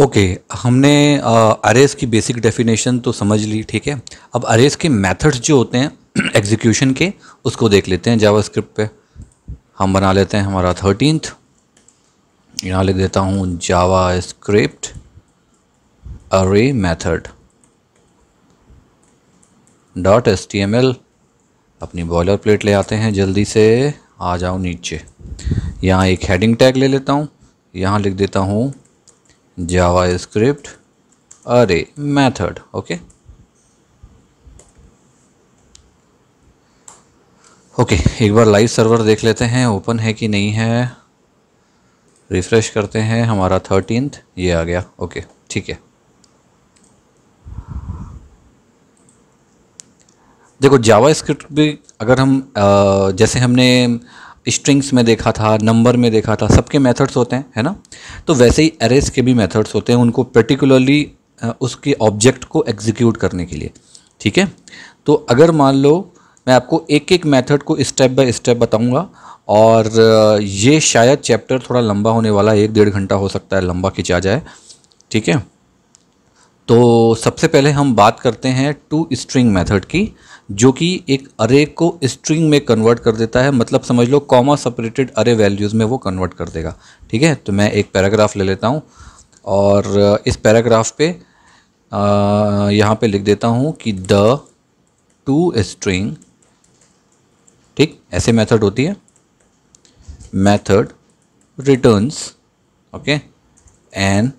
Okay okay, हमने arrays की basic definition तो समझ ली ठीक है अब अरेस के मेथड्स जो होते हैं एग्जीक्यूशन के उसको देख लेते हैं जावास्क्रिप्ट पे हम बना लेते हैं हमारा थर्टीनथ यहाँ लिख देता हूँ JavaScript array method dot S T M L अपनी बॉयलर प्लेट ले आते हैं जल्दी से आ जाओ नीचे यहाँ एक हेडिंग टैग ले लेता हूँ यहाँ लिख देता हूँ javascript array method okay okay okay, एक बार लाइव सर्वर देख लेते हैं ओपन है कि नहीं है रिफ्रेश करते हैं हमारा थर्टीनथ ये आ गया ओके okay, ठीक है देखो जावा स्क्रिप्ट भी अगर हम आ, जैसे हमने स्ट्रिंग्स में देखा था नंबर में देखा था सबके मेथड्स होते हैं है ना तो वैसे ही एरेस के भी मेथड्स होते हैं उनको पर्टिकुलरली उसके ऑब्जेक्ट को एग्जीक्यूट करने के लिए ठीक है तो अगर मान लो मैं आपको एक एक मेथड को स्टेप बाय स्टेप बताऊंगा और ये शायद चैप्टर थोड़ा लंबा होने वाला है एक डेढ़ घंटा हो सकता है लंबा खिंचा जाए ठीक है तो सबसे पहले हम बात करते हैं टू स्ट्रिंग मेथड की जो कि एक अरे को स्ट्रिंग में कन्वर्ट कर देता है मतलब समझ लो कॉमा सेपरेटेड अरे वैल्यूज़ में वो कन्वर्ट कर देगा ठीक है तो मैं एक पैराग्राफ ले लेता हूँ और इस पैराग्राफ पे यहाँ पे लिख देता हूँ कि द टू स्ट्रिंग ठीक ऐसे मेथड होती है method returns okay an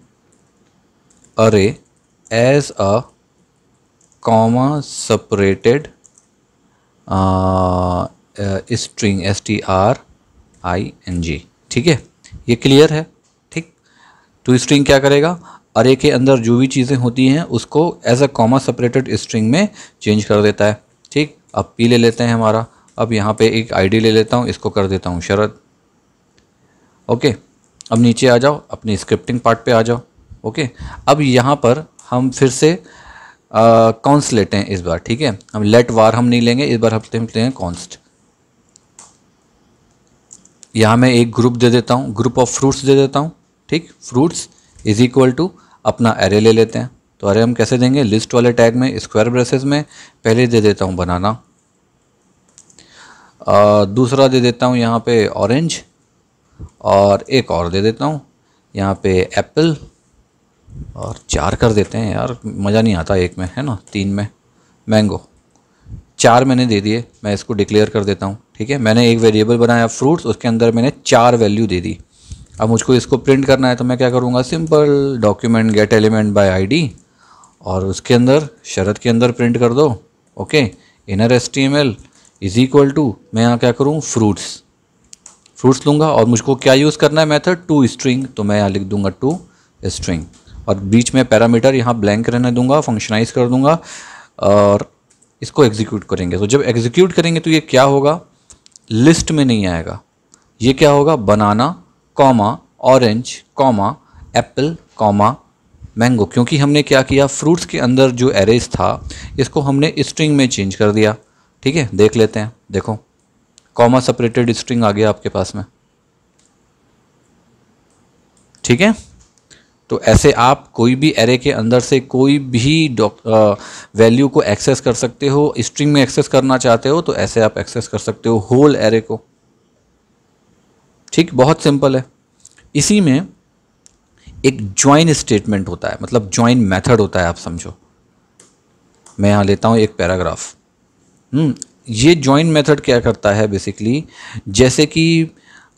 array as a comma separated string S T R I N G ठीक है ये क्लियर है ठीक टू तो स्ट्रिंग क्या करेगा अरे के अंदर जो भी चीज़ें होती हैं उसको as a comma separated string में चेंज कर देता है ठीक अब पी ले लेते हैं हमारा अब यहाँ पे एक आईडी ले लेता हूँ इसको कर देता हूँ शरद ओके अब नीचे आ जाओ अपनी स्क्रिप्टिंग पार्ट पे आ जाओ ओके अब यहाँ पर हम फिर से कॉन्स्ट लेते हैं इस बार ठीक है हम लेट वार हम नहीं लेंगे इस बार हम लेते हैं कॉन्स्ट यहाँ मैं एक ग्रुप दे देता हूँ ग्रुप ऑफ फ्रूट्स दे देता हूँ ठीक फ्रूट्स इज इक्वल टू अपना एरे ले लेते हैं तो अरे हम कैसे देंगे लिस्ट वाले टैग में स्क्वायर ब्रेसेस में पहले दे देता हूँ बनाना आ, दूसरा दे देता हूँ यहाँ पे ऑरेंज और एक और दे देता हूँ यहाँ पे एप्पल और चार कर देते हैं यार मज़ा नहीं आता एक में है ना तीन में मैंगो चार मैंने दे दिए मैं इसको डिक्लेयर कर देता हूँ ठीक है मैंने एक वेरिएबल बनाया फ्रूट्स उसके अंदर मैंने चार वैल्यू दे दी अब मुझको इसको प्रिंट करना है तो मैं क्या करूँगा simple document get element by ID और उसके अंदर शरत के अंदर प्रिंट कर दो okay inner S T M L is equal to मैं यहाँ क्या करूँ फ्रूट्स फ्रूट्स लूँगा और मुझको क्या यूज़ करना है मैथड टू स्ट्रिंग तो मैं यहाँ लिख दूँगा टू स्ट्रिंग और बीच में पैरामीटर यहाँ ब्लैंक रहने दूंगा फंक्शनाइज कर दूंगा और इसको एग्जीक्यूट करेंगे तो जब एग्जीक्यूट करेंगे तो ये क्या होगा लिस्ट में नहीं आएगा ये क्या होगा banana comma orange comma apple comma mango क्योंकि हमने क्या किया फ्रूट्स के अंदर जो एरेज था इसको हमने स्ट्रिंग में चेंज कर दिया ठीक है देख लेते हैं देखो कॉमा सेपरेटेड स्ट्रिंग आ गया आपके पास में ठीक है तो ऐसे आप कोई भी एरे के अंदर से कोई भी वैल्यू को एक्सेस कर सकते हो स्ट्रिंग में एक्सेस करना चाहते हो तो ऐसे आप एक्सेस कर सकते हो होल एरे को ठीक बहुत सिंपल है इसी में एक ज्वाइन स्टेटमेंट होता है मतलब ज्वाइन मेथड होता है आप समझो मैं यहाँ लेता हूँ एक पैराग्राफ हम्म, ये ज्वाइन मेथड क्या करता है बेसिकली जैसे कि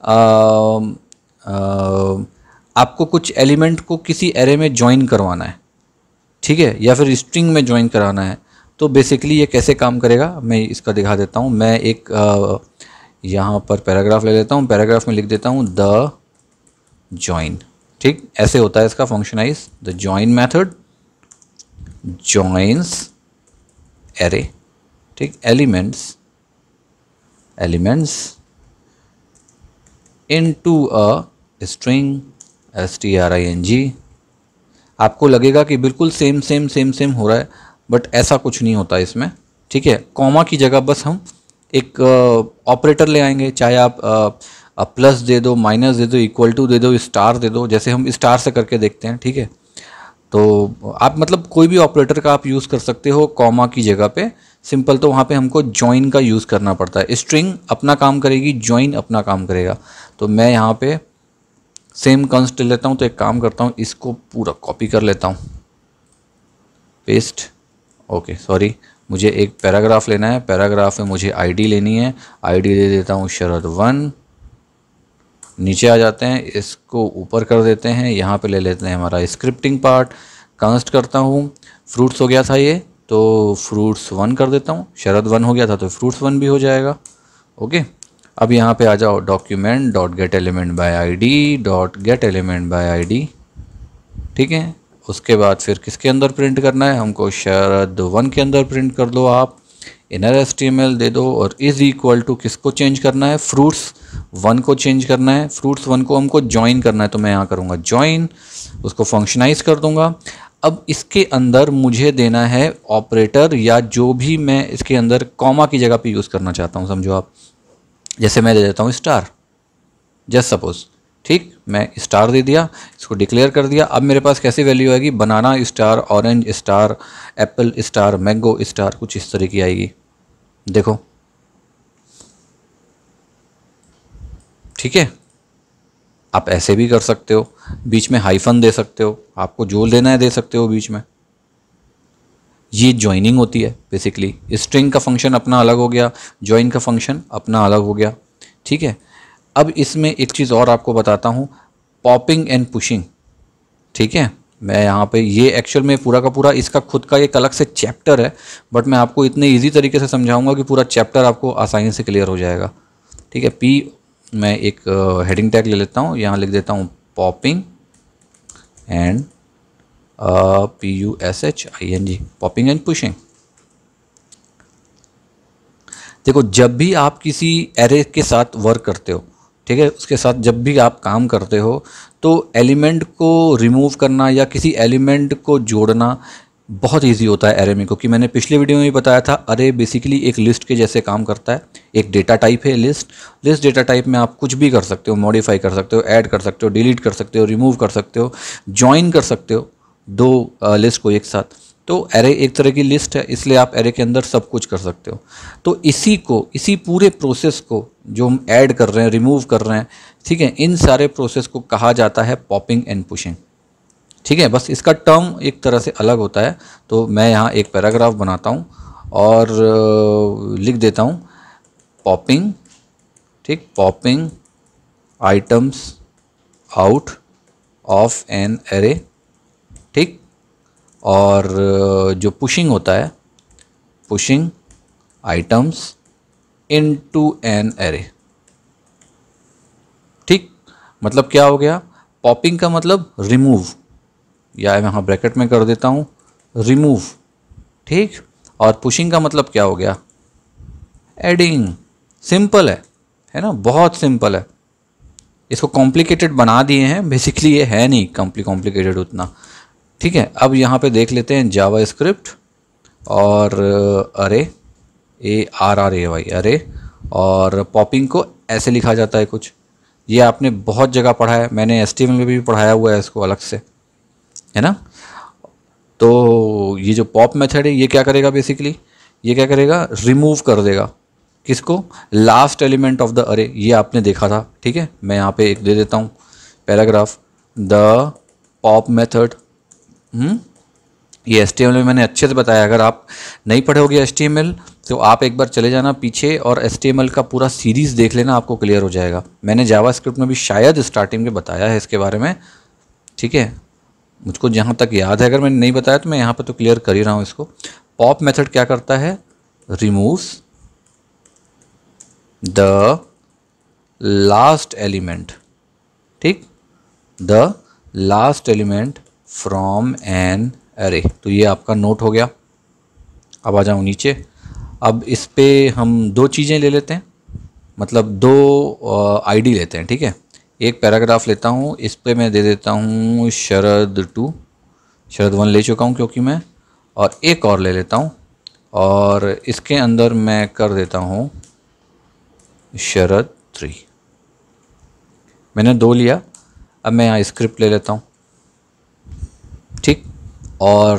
आ, आ, आपको कुछ एलिमेंट को किसी एरे में ज्वाइन करवाना है ठीक है या फिर स्ट्रिंग में ज्वाइन कराना है तो बेसिकली ये कैसे काम करेगा मैं इसका दिखा देता हूँ मैं एक यहाँ पर पैराग्राफ ले लेता हूँ पैराग्राफ में लिख देता हूँ द ज्वाइन ठीक ऐसे होता है इसका function is the join method joins array ठीक elements elements into a string S T R I N G आपको लगेगा कि बिल्कुल सेम सेम सेम सेम हो रहा है बट ऐसा कुछ नहीं होता इसमें ठीक है कॉमा की जगह बस हम एक ऑपरेटर ले आएंगे चाहे आप आ, प्लस दे दो माइनस दे दो इक्वल टू दे दो स्टार दे दो जैसे हम स्टार से करके देखते हैं ठीक है तो आप मतलब कोई भी ऑपरेटर का आप यूज़ कर सकते हो कॉमा की जगह पे सिंपल तो वहाँ पे हमको जॉइन का यूज़ करना पड़ता है स्ट्रिंग अपना काम करेगी जॉइन अपना काम करेगा तो मैं यहाँ पे सेम कंस्ट लेता हूँ तो एक काम करता हूँ इसको पूरा कॉपी कर लेता हूँ पेस्ट ओके सॉरी मुझे एक पैराग्राफ लेना है पैराग्राफ में मुझे आईडी लेनी है आईडी दे देता हूँ शरद वन नीचे आ जाते हैं इसको ऊपर कर देते हैं यहाँ पे ले लेते हैं हमारा स्क्रिप्टिंग पार्ट कंस्ट करता हूँ फ्रूट्स हो गया था ये तो फ्रूट्स वन कर देता हूँ शरद वन हो गया था तो फ्रूट्स वन भी हो जाएगा ओके अब यहाँ पे आ जाओ document dot get element by I D dot get element by I D ठीक है उसके बाद फिर किसके अंदर प्रिंट करना है हमको शरद वन के अंदर प्रिंट कर दो आप इनर एस दे दो और इज़ इक्वल टू किसको चेंज करना है फ्रूट्स वन को चेंज करना है फ्रूट्स वन को हमको ज्वाइन करना है तो मैं यहाँ करूँगा ज्वाइन उसको फंक्शनाइज कर दूँगा अब इसके अंदर मुझे देना है ऑपरेटर या जो भी मैं इसके अंदर कॉमा की जगह पे यूज़ करना चाहता हूँ समझो आप जैसे मैं दे देता हूँ स्टार जस्ट सपोज ठीक मैं स्टार दे दिया इसको डिक्लेयर कर दिया अब मेरे पास कैसी वैल्यू आएगी banana star orange star apple star mango star कुछ इस तरह की आएगी देखो ठीक है आप ऐसे भी कर सकते हो बीच में हाइफन दे सकते हो आपको जो लेना है दे सकते हो बीच में ये ज्वाइनिंग होती है बेसिकली स्ट्रिंग का फंक्शन अपना अलग हो गया ज्वाइन का फंक्शन अपना अलग हो गया ठीक है अब इसमें एक चीज़ और आपको बताता हूँ पॉपिंग एंड पुशिंग ठीक है मैं यहाँ पे ये एक्चुअल में पूरा का पूरा इसका खुद का एक अलग से चैप्टर है बट मैं आपको इतने इजी तरीके से समझाऊंगा कि पूरा चैप्टर आपको आसानी से क्लियर हो जाएगा ठीक है पी मैं एक हेडिंग uh, टैग ले लेता हूँ यहाँ लिख देता हूँ popping and P U S H I N G popping and pushing देखो जब भी आप किसी एरे के साथ वर्क करते हो ठीक है उसके साथ जब भी आप काम करते हो तो एलिमेंट को रिमूव करना या किसी एलिमेंट को जोड़ना बहुत इजी होता है एरे में क्योंकि मैंने पिछले वीडियो में भी बताया था अरे बेसिकली एक लिस्ट के जैसे काम करता है एक डेटा टाइप है लिस्ट लिस्ट डेटा टाइप में आप कुछ भी कर सकते हो मॉडिफाई कर सकते हो ऐड कर सकते हो डिलीट कर सकते हो रिमूव कर सकते हो ज्वाइन कर सकते हो दो लिस्ट को एक साथ तो एरे एक तरह की लिस्ट है इसलिए आप एरे के अंदर सब कुछ कर सकते हो तो इसी को इसी पूरे प्रोसेस को जो हम ऐड कर रहे हैं रिमूव कर रहे हैं ठीक है इन सारे प्रोसेस को कहा जाता है पॉपिंग एंड पुशिंग ठीक है बस इसका टर्म एक तरह से अलग होता है तो मैं यहाँ एक पैराग्राफ बनाता हूँ और लिख देता हूँ पॉपिंग ठीक popping items out of an array ठीक और जो पुशिंग होता है pushing items into an array ठीक मतलब क्या हो गया पॉपिंग का मतलब रिमूव या यहाँ ब्रैकेट में कर देता हूँ रिमूव ठीक और पुशिंग का मतलब क्या हो गया एडिंग सिंपल है है ना बहुत सिंपल है इसको कॉम्प्लिकेटेड बना दिए हैं बेसिकली ये है नहीं कॉम्प्ली कॉम्प्लिकेटेड उतना ठीक है अब यहाँ पे देख लेते हैं जावा स्क्रिप्ट और array A R R A Y array और पॉपिंग को ऐसे लिखा जाता है कुछ ये आपने बहुत जगह पढ़ा है मैंने एस में भी पढ़ाया हुआ है इसको अलग से है ना तो ये जो पॉप मेथड है ये क्या करेगा बेसिकली ये क्या करेगा रिमूव कर देगा किसको लास्ट एलिमेंट ऑफ द अरे ये आपने देखा था ठीक है मैं यहाँ पे एक दे देता हूँ paragraph the pop method hmm? ये एस टी में मैंने अच्छे से बताया अगर आप नहीं पढ़ोगे एस टी तो आप एक बार चले जाना पीछे और एस टी का पूरा सीरीज़ देख लेना आपको क्लियर हो जाएगा मैंने जावा में भी शायद स्टार्टिंग में बताया है इसके बारे में ठीक है मुझको जहाँ तक याद है अगर मैंने नहीं बताया तो मैं यहाँ पर तो क्लियर कर ही रहा हूँ इसको पॉप मेथड क्या करता है रिमूव द लास्ट एलिमेंट ठीक the last element from an array तो ये आपका नोट हो गया अब आ जाऊँ नीचे अब इस पर हम दो चीज़ें ले लेते हैं मतलब दो आईडी लेते हैं ठीक है एक पैराग्राफ लेता हूँ इस पर मैं दे देता हूँ शरद टू शरद वन ले चुका हूँ क्योंकि मैं और एक और ले लेता हूँ और इसके अंदर मैं कर देता हूँ शरद थ्री मैंने दो लिया अब मैं यहाँ स्क्रिप्ट ले लेता हूँ ठीक और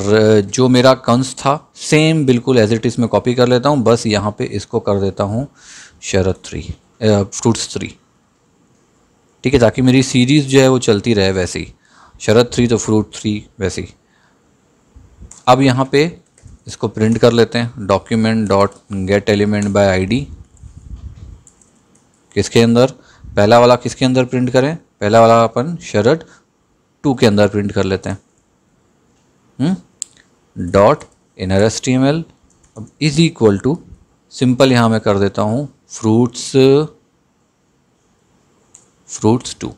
जो मेरा कंस था सेम बिल्कुल एज इट इज़ मैं कॉपी कर लेता हूँ बस यहाँ पे इसको कर देता हूँ शरद थ्री फ्रूट्स थ्री ठीक है ताकि मेरी सीरीज़ जो है वो चलती रहे वैसे ही शरद थ्री तो फ्रूट थ्री वैसे ही अब यहाँ पे इसको प्रिंट कर लेते हैं document dot get element by ID किसके अंदर पहला वाला किसके अंदर प्रिंट करें पहला वाला अपन शरद टू के अंदर प्रिंट कर लेते हैं dot in R S T M L अब इज़ इक्वल टू सिंपल यहाँ मैं कर देता हूँ फ्रूट्स फ्रूट्स टू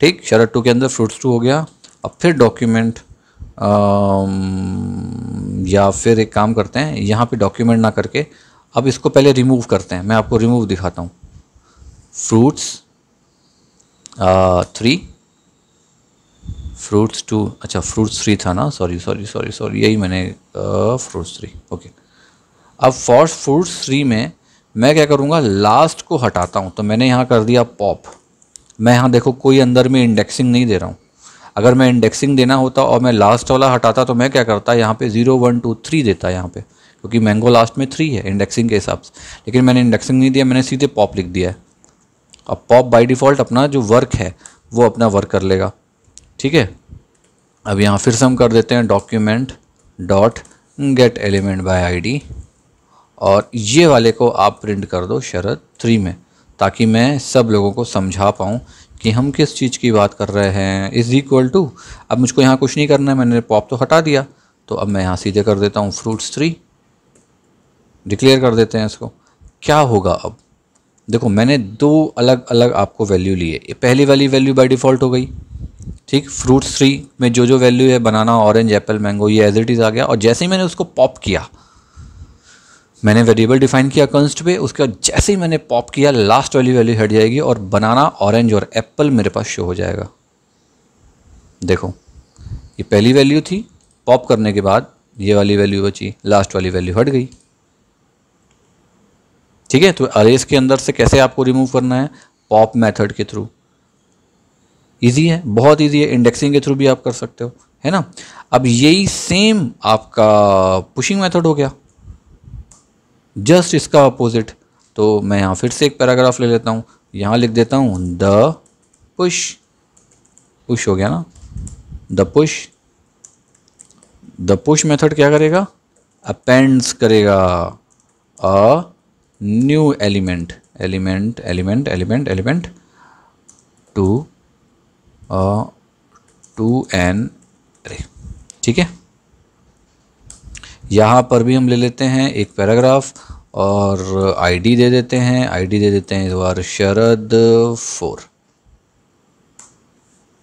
ठीक शरद टू के अंदर फ्रूट्स टू हो गया अब फिर डॉक्यूमेंट um, या फिर एक काम करते हैं यहाँ पे डॉक्यूमेंट ना करके अब इसको पहले रिमूव करते हैं मैं आपको रिमूव दिखाता हूँ fruits three uh, fruits two अच्छा फ्रूट्स थ्री था ना सॉरी सॉरी सॉरी सॉरी यही मैंने फ्रूट्स थ्री ओके अब फॉर फ्रूट्स थ्री में मैं क्या करूँगा लास्ट को हटाता हूँ तो मैंने यहाँ कर दिया पॉप मैं यहाँ देखो कोई अंदर में इंडेक्सिंग नहीं दे रहा हूँ अगर मैं इंडेक्सिंग देना होता और मैं लास्ट वाला हटाता तो मैं क्या करता यहाँ पे ज़ीरो वन टू थ्री देता यहाँ पे क्योंकि मैंगो लास्ट में थ्री है इंडेक्सिंग के हिसाब से लेकिन मैंने इंडेक्सिंग नहीं दिया मैंने सीधे पॉप लिख दिया है अब पॉप बाई डिफ़ॉल्ट अपना जो वर्क है वो अपना वर्क कर लेगा ठीक है अब यहाँ फिर से हम कर देते हैं document dot get element by ID और ये वाले को आप प्रिंट कर दो शरद थ्री में ताकि मैं सब लोगों को समझा पाऊँ कि हम किस चीज़ की बात कर रहे हैं इज़ इक्वल टू अब मुझको यहाँ कुछ नहीं करना है मैंने पॉप तो हटा दिया तो अब मैं यहाँ सीधे कर देता हूँ फ्रूट्स थ्री डिक्लेयर कर देते हैं इसको क्या होगा अब देखो मैंने दो अलग अलग आपको वैल्यू लिए पहली वाली वैल्यू बाय डिफ़ॉल्ट हो गई ठीक फ्रूट्स थ्री में जो जो वैल्यू है बनाना ऑरेंज एप्पल मैंगो ये एज इट इज़ आ गया और जैसे ही मैंने उसको पॉप किया मैंने वेरिएबल डिफाइन किया कंस्ट पे उसके बाद जैसे ही मैंने पॉप किया लास्ट वाली वैल्यू हट जाएगी और बनाना ऑरेंज और एप्पल मेरे पास शो हो जाएगा देखो ये पहली वैल्यू थी पॉप करने के बाद ये वाली वैल्यू बची लास्ट वाली वैल्यू हट गई ठीक है तो अरेस के अंदर से कैसे आपको रिमूव करना है पॉप मेथड के थ्रू ईजी है बहुत ईजी है इंडेक्सिंग के थ्रू भी आप कर सकते हो है ना अब यही सेम आपका पुशिंग मेथड हो गया जस्ट इसका अपोजिट तो मैं यहाँ फिर से एक पैराग्राफ ले लेता हूँ यहाँ लिख देता हूँ द पुश पुश हो गया ना the push the push method क्या करेगा अपेंड्स करेगा a new element element element element element to to an array ठीक है यहाँ पर भी हम ले लेते हैं एक पैराग्राफ और आईडी दे देते हैं आईडी दे देते हैं इस बार शरद फोर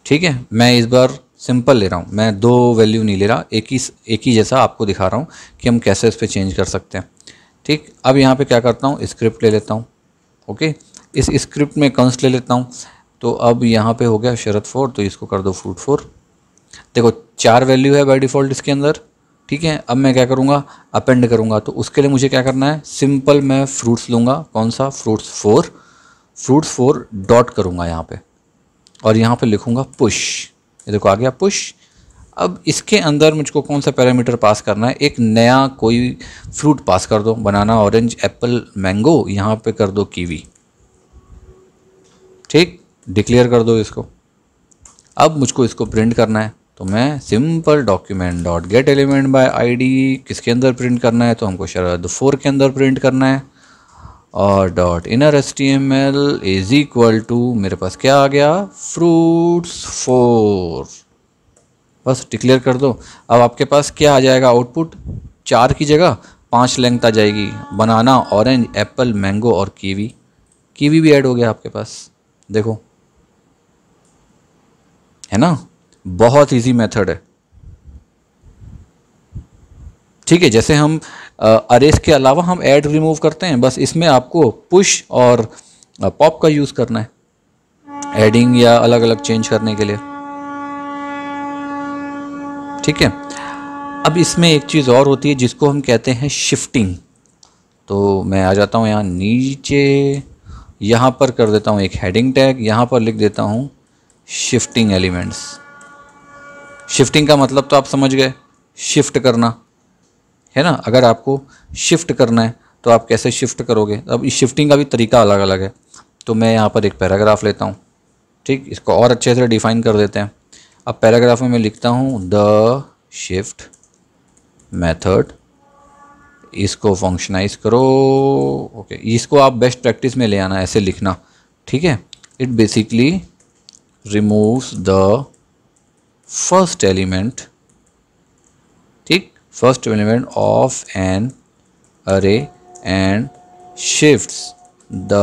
ठीक है मैं इस बार सिंपल ले रहा हूँ मैं दो वैल्यू नहीं ले रहा एक ही एक ही जैसा आपको दिखा रहा हूँ कि हम कैसे इस पर चेंज कर सकते हैं ठीक अब यहाँ पे क्या करता हूँ स्क्रिप्ट ले लेता हूँ ओके इस स्क्रिप्ट में कंस ले लेता हूँ तो अब यहाँ पे हो गया शरत फोर तो इसको कर दो फ्रूट फोर देखो चार वैल्यू है बाय डिफ़ॉल्ट इसके अंदर ठीक है अब मैं क्या करूँगा अपेंड करूँगा तो उसके लिए मुझे क्या करना है सिंपल मैं फ्रूट्स लूँगा कौन सा fruits four fruits four dot करूँगा यहाँ पर और यहाँ पर लिखूँगा पुश ये देखो आ गया पुश अब इसके अंदर मुझको कौन सा पैरामीटर पास करना है एक नया कोई फ्रूट पास कर दो बनाना ऑरेंज एप्पल मैंगो यहाँ पे कर दो कीवी ठीक डिक्लेयर कर दो इसको अब मुझको इसको प्रिंट करना है तो मैं simple document dot get element by ID किसके अंदर प्रिंट करना है तो हमको शरद फोर के अंदर प्रिंट करना है और dot inner S T M L is equal to मेरे पास क्या आ गया फ्रूट्स फोर बस डिक्लेयर कर दो अब आपके पास क्या आ जाएगा आउटपुट चार की जगह पांच लेंथ आ जाएगी बनाना ऑरेंज एप्पल मैंगो और कीवी कीवी भी ऐड हो गया आपके पास देखो है ना बहुत इजी मेथड है ठीक है जैसे हम अरेस के अलावा हम ऐड रिमूव करते हैं बस इसमें आपको पुश और पॉप का यूज़ करना है एडिंग या अलग अलग चेंज करने के लिए ठीक है अब इसमें एक चीज़ और होती है जिसको हम कहते हैं शिफ्टिंग तो मैं आ जाता हूं यहां नीचे यहां पर कर देता हूँ एक हेडिंग टैग यहां पर लिख देता हूं शिफ्टिंग एलिमेंट्स शिफ्टिंग का मतलब तो आप समझ गए शिफ्ट करना है ना अगर आपको शिफ्ट करना है तो आप कैसे शिफ्ट करोगे अब इस शिफ्टिंग का भी तरीका अलग अलग है तो मैं यहाँ पर एक पैराग्राफ लेता हूँ ठीक इसको और अच्छे से डिफाइन कर देते हैं अब पैराग्राफ में मैं लिखता हूँ द शिफ्ट मेथड इसको फंक्शनाइज करो ओके okay. इसको आप बेस्ट प्रैक्टिस में ले आना ऐसे लिखना ठीक है it basically removes the first element ठीक first element of an array and shift the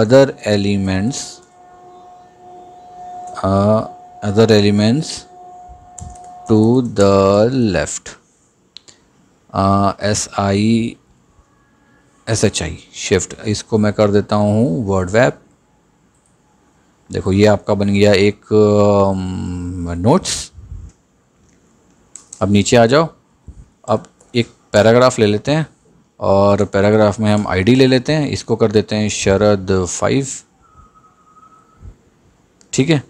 other elements other elements to the left S I S H I shift इसको मैं कर देता हूँ वर्ड वैप देखो ये आपका बन गया एक नोट्स अब नीचे आ जाओ अब एक पैराग्राफ ले लेते हैं और पैराग्राफ में हम आईडी ले लेते हैं इसको कर देते हैं शरद फाइव ठीक है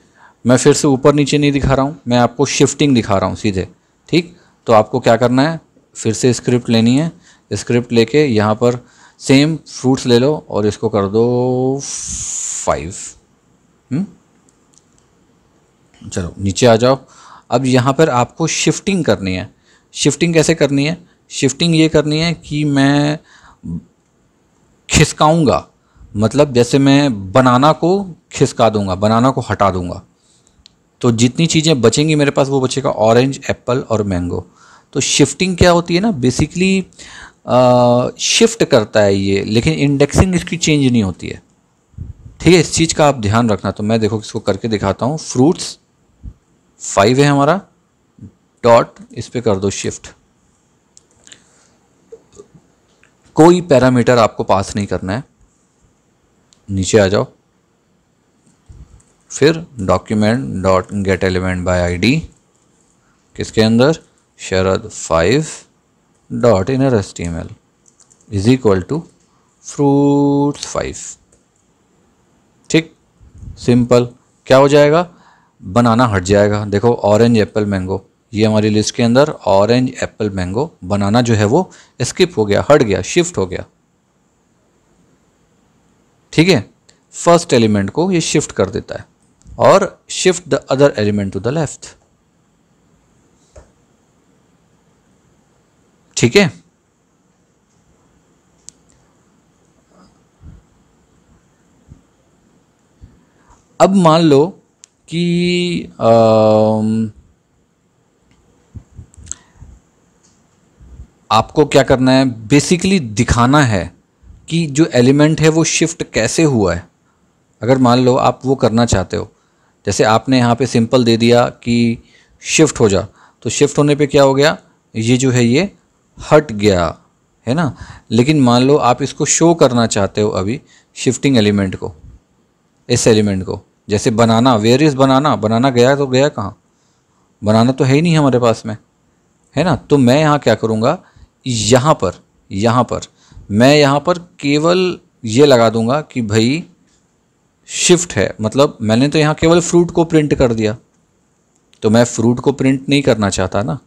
मैं फिर से ऊपर नीचे नहीं दिखा रहा हूँ मैं आपको शिफ्टिंग दिखा रहा हूँ सीधे ठीक तो आपको क्या करना है फिर से स्क्रिप्ट लेनी है स्क्रिप्ट लेके यहाँ पर सेम फ्रूट्स ले लो और इसको कर दो फाइव हुँ? हम्म? चलो नीचे आ जाओ अब यहाँ पर आपको शिफ्टिंग करनी है शिफ्टिंग कैसे करनी है शिफ्टिंग ये करनी है कि मैं खिसकाऊंगा मतलब जैसे मैं बनाना को खिसका दूंगा बनाना को हटा दूंगा तो जितनी चीज़ें बचेंगी मेरे पास वो बचेगा ऑरेंज एप्पल और मैंगो तो शिफ्टिंग क्या होती है ना बेसिकली शिफ्ट करता है ये लेकिन इंडेक्सिंग इसकी चेंज नहीं होती है ठीक है इस चीज़ का आप ध्यान रखना तो मैं देखो इसको करके दिखाता हूँ फ्रूट्स फाइव है हमारा डॉट इस पर कर दो शिफ्ट कोई पैरामीटर आपको पास नहीं करना है नीचे आ जाओ फिर document dot get element by ID किसके अंदर शरद five dot inner S T M L is equal to fruits five simple क्या हो जाएगा बनाना हट जाएगा देखो ऑरेंज एप्पल मैंगो ये हमारी लिस्ट के अंदर ऑरेंज एप्पल मैंगो बनाना जो है वो स्किप हो गया हट गया शिफ्ट हो गया ठीक है फर्स्ट एलिमेंट को ये शिफ्ट कर देता है और shift the other element to the left ठीक है अब मान लो कि आपको क्या करना है बेसिकली दिखाना है कि जो एलिमेंट है वो शिफ्ट कैसे हुआ है अगर मान लो आप वो करना चाहते हो जैसे आपने यहाँ पे सिंपल दे दिया कि शिफ्ट हो जा तो शिफ्ट होने पे क्या हो गया ये जो है ये हट गया है ना लेकिन मान लो आप इसको शो करना चाहते हो अभी शिफ्टिंग एलिमेंट को इस एलिमेंट को जैसे बनाना वेयर इज़ बनाना बनाना गया तो गया कहाँ बनाना तो है ही नहीं हमारे पास में है ना तो मैं यहाँ क्या करूँगा यहाँ पर यहाँ पर मैं यहाँ पर केवल ये लगा दूँगा कि भाई शिफ्ट है मतलब मैंने तो यहाँ केवल फ्रूट को प्रिंट कर दिया तो मैं फ्रूट को प्रिंट नहीं करना चाहता ना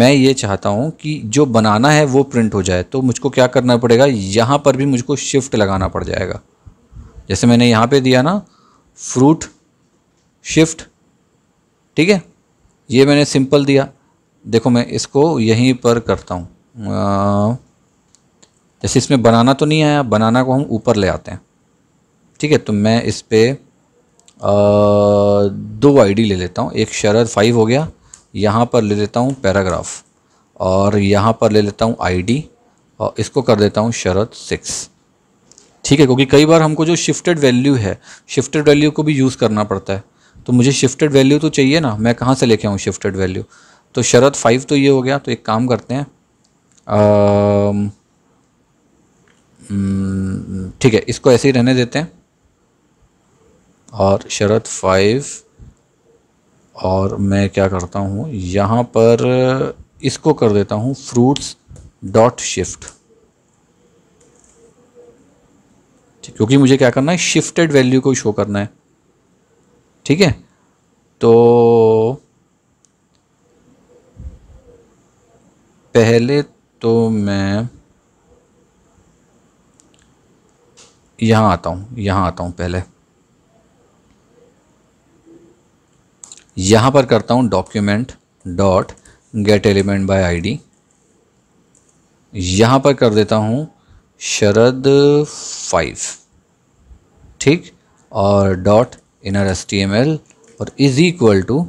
मैं ये चाहता हूँ कि जो बनाना है वो प्रिंट हो जाए तो मुझको क्या करना पड़ेगा यहाँ पर भी मुझको शिफ्ट लगाना पड़ जाएगा जैसे मैंने यहाँ पे दिया ना फ्रूट शिफ्ट ठीक है ये मैंने सिंपल दिया देखो मैं इसको यहीं पर करता हूँ जैसे इसमें बनाना तो नहीं आया बनाना को हम ऊपर ले आते हैं ठीक है तो मैं इस पर दो आईडी ले लेता हूँ एक शरद फाइव हो गया यहाँ पर ले लेता हूँ पैराग्राफ और यहाँ पर ले लेता हूँ आईडी और इसको कर देता हूँ शरद सिक्स ठीक है क्योंकि कई बार हमको जो शिफ्टेड वैल्यू है शिफ्टेड वैल्यू को भी यूज़ करना पड़ता है तो मुझे शिफ्टेड वैल्यू तो चाहिए ना मैं कहाँ से लेके आऊँ शिफ्टेड वैल्यू तो शरत फाइव तो ये हो गया तो एक काम करते हैं हम्म, ठीक है इसको ऐसे ही रहने देते हैं और शरत फाइव और मैं क्या करता हूँ यहाँ पर इसको कर देता हूँ फ्रूट्स डॉट शिफ्ट क्योंकि मुझे क्या करना है शिफ्टेड वैल्यू को शो करना है ठीक है तो पहले तो मैं यहां आता हूँ यहां आता हूँ पहले यहां पर करता हूँ document dot get element by ID यहां पर कर देता हूँ शरद फाइव ठीक और dot inner S T M L और इज इक्वल टू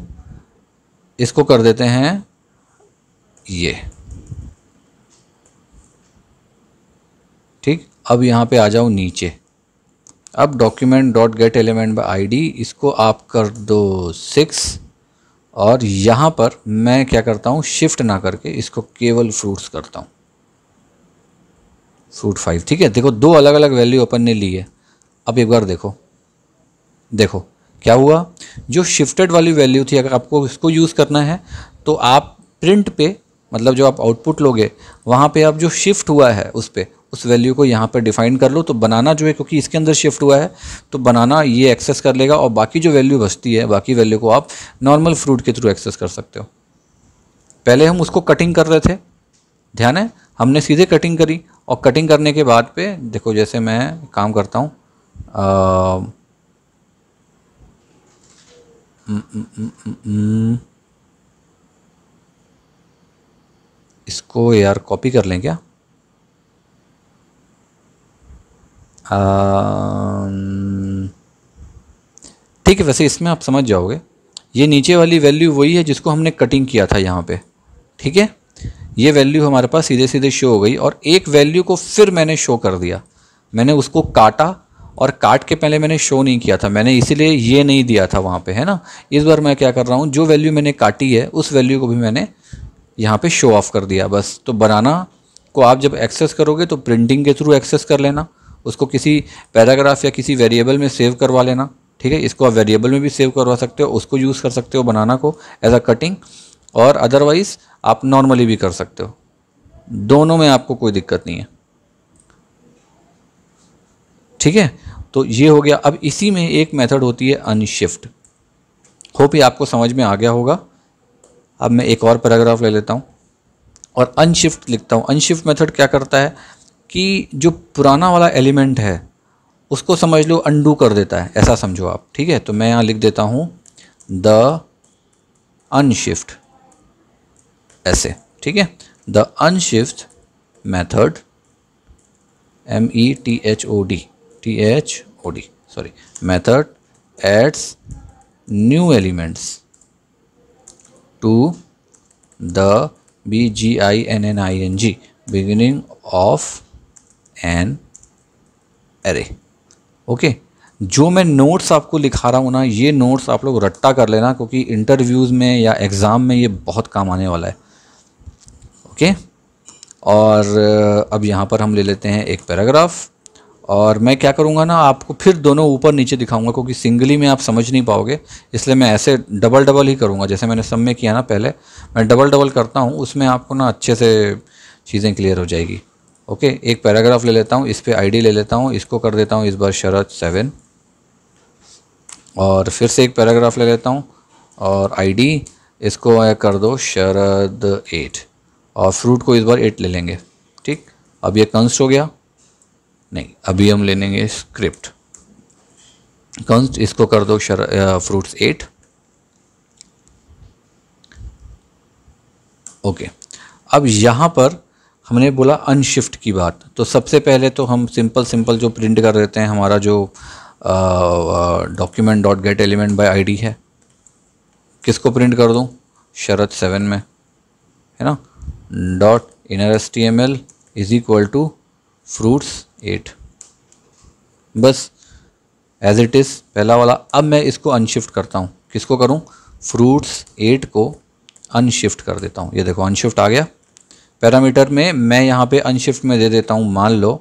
इसको कर देते हैं ये ठीक अब यहाँ पे आ जाओ नीचे अब document dot get element by I D इसको आप कर दो सिक्स और यहाँ पर मैं क्या करता हूँ शिफ्ट ना करके इसको केवल फ्रूट्स करता हूँ सूट फाइव ठीक है देखो दो अलग अलग वैल्यू अपन ने ली है अब एक बार देखो देखो क्या हुआ जो शिफ्टेड वाली वैल्यू थी अगर आपको इसको यूज़ करना है तो आप प्रिंट पे मतलब जो आप आउटपुट लोगे वहाँ पे आप जो शिफ्ट हुआ है उस पर उस वैल्यू को यहाँ पर डिफाइन कर लो तो बनाना जो है क्योंकि इसके अंदर शिफ्ट हुआ है तो बनाना ये एक्सेस कर लेगा और बाकी जो वैल्यू बचती है बाकी वैल्यू को आप नॉर्मल फ्रूट के थ्रू एक्सेस कर सकते हो पहले हम उसको कटिंग कर रहे थे ध्यान है हमने सीधे कटिंग करी और कटिंग करने के बाद पे देखो जैसे मैं काम करता हूँ हम्म, हम्म, हम्म, इसको यार कॉपी कर लें क्या ठीक है वैसे इसमें आप समझ जाओगे ये नीचे वाली वैल्यू वही है जिसको हमने कटिंग किया था यहाँ पे ठीक है ये वैल्यू हमारे पास सीधे सीधे शो हो गई और एक वैल्यू को फिर मैंने शो कर दिया मैंने उसको काटा और काट के पहले मैंने शो नहीं किया था मैंने इसीलिए ये नहीं दिया था वहाँ पे है ना इस बार मैं क्या कर रहा हूँ जो वैल्यू मैंने काटी है उस वैल्यू को भी मैंने यहाँ पे शो ऑफ कर दिया बस तो बनाना को आप जब एक्सेस करोगे तो प्रिंटिंग के थ्रू एक्सेस कर लेना उसको किसी पैराग्राफ या किसी वेरिएबल में सेव करवा लेना ठीक है इसको आप वेरिएबल में भी सेव करवा सकते हो उसको यूज़ कर सकते हो बनाना को एज अ कटिंग और अदरवाइज़ आप नॉर्मली भी कर सकते हो दोनों में आपको कोई दिक्कत नहीं है ठीक है तो ये हो गया अब इसी में एक मेथड होती है अनशिफ्ट होप भी आपको समझ में आ गया होगा अब मैं एक और पैराग्राफ ले लेता हूँ और अनशिफ्ट लिखता हूँ अनशिफ्ट मेथड क्या करता है कि जो पुराना वाला एलिमेंट है उसको समझ लो अंडू कर देता है ऐसा समझो आप ठीक है तो मैं यहाँ लिख देता हूँ द अनशिफ्ट ऐसे ठीक है the unshift method M E T H O D T H O D sorry method adds new elements to the B G I N N I N G beginning of an array okay जो मैं notes आपको लिखा रहा हूँ ना ये notes आप लोग रट्टा कर लेना क्योंकि इंटरव्यूज़ में या एग्ज़ाम में ये बहुत काम आने वाला है ओके और अब यहाँ पर हम ले लेते हैं एक पैराग्राफ और मैं क्या करूँगा ना आपको फिर दोनों ऊपर नीचे दिखाऊंगा क्योंकि सिंगली में आप समझ नहीं पाओगे इसलिए मैं ऐसे डबल डबल ही करूँगा जैसे मैंने सब में किया ना पहले मैं डबल डबल करता हूँ उसमें आपको ना अच्छे से चीज़ें क्लियर हो जाएगी ओके एक पैराग्राफ ले लेता हूँ इस पर आई ले लेता हूँ इसको कर देता हूँ इस बार शरद सेवन और फिर से एक पैराग्राफ ले लेता हूँ और आई इसको कर दो शरद एट और फ्रूट को इस बार एट ले लेंगे ठीक अब ये कंस्ट हो गया नहीं अभी हम ले लेंगे स्क्रिप्ट कंस्ट इसको कर दो शर फ्रूट्स एट ओके अब यहाँ पर हमने बोला अनशिफ्ट की बात तो सबसे पहले तो हम सिंपल सिंपल जो प्रिंट कर देते हैं हमारा जो document dot get element by ID है किसको प्रिंट कर दूँ शरत सेवन में है ना dot inner S T M L is equal to fruits eight बस एज इट इज़ पहला वाला अब मैं इसको अनशिफ्ट करता हूँ किसको करूँ फ्रूट्स एट को अनशिफ्ट कर देता हूँ ये देखो अनशिफ्ट आ गया पैरामीटर में मैं यहाँ पे अनशिफ्ट में दे देता हूँ मान लो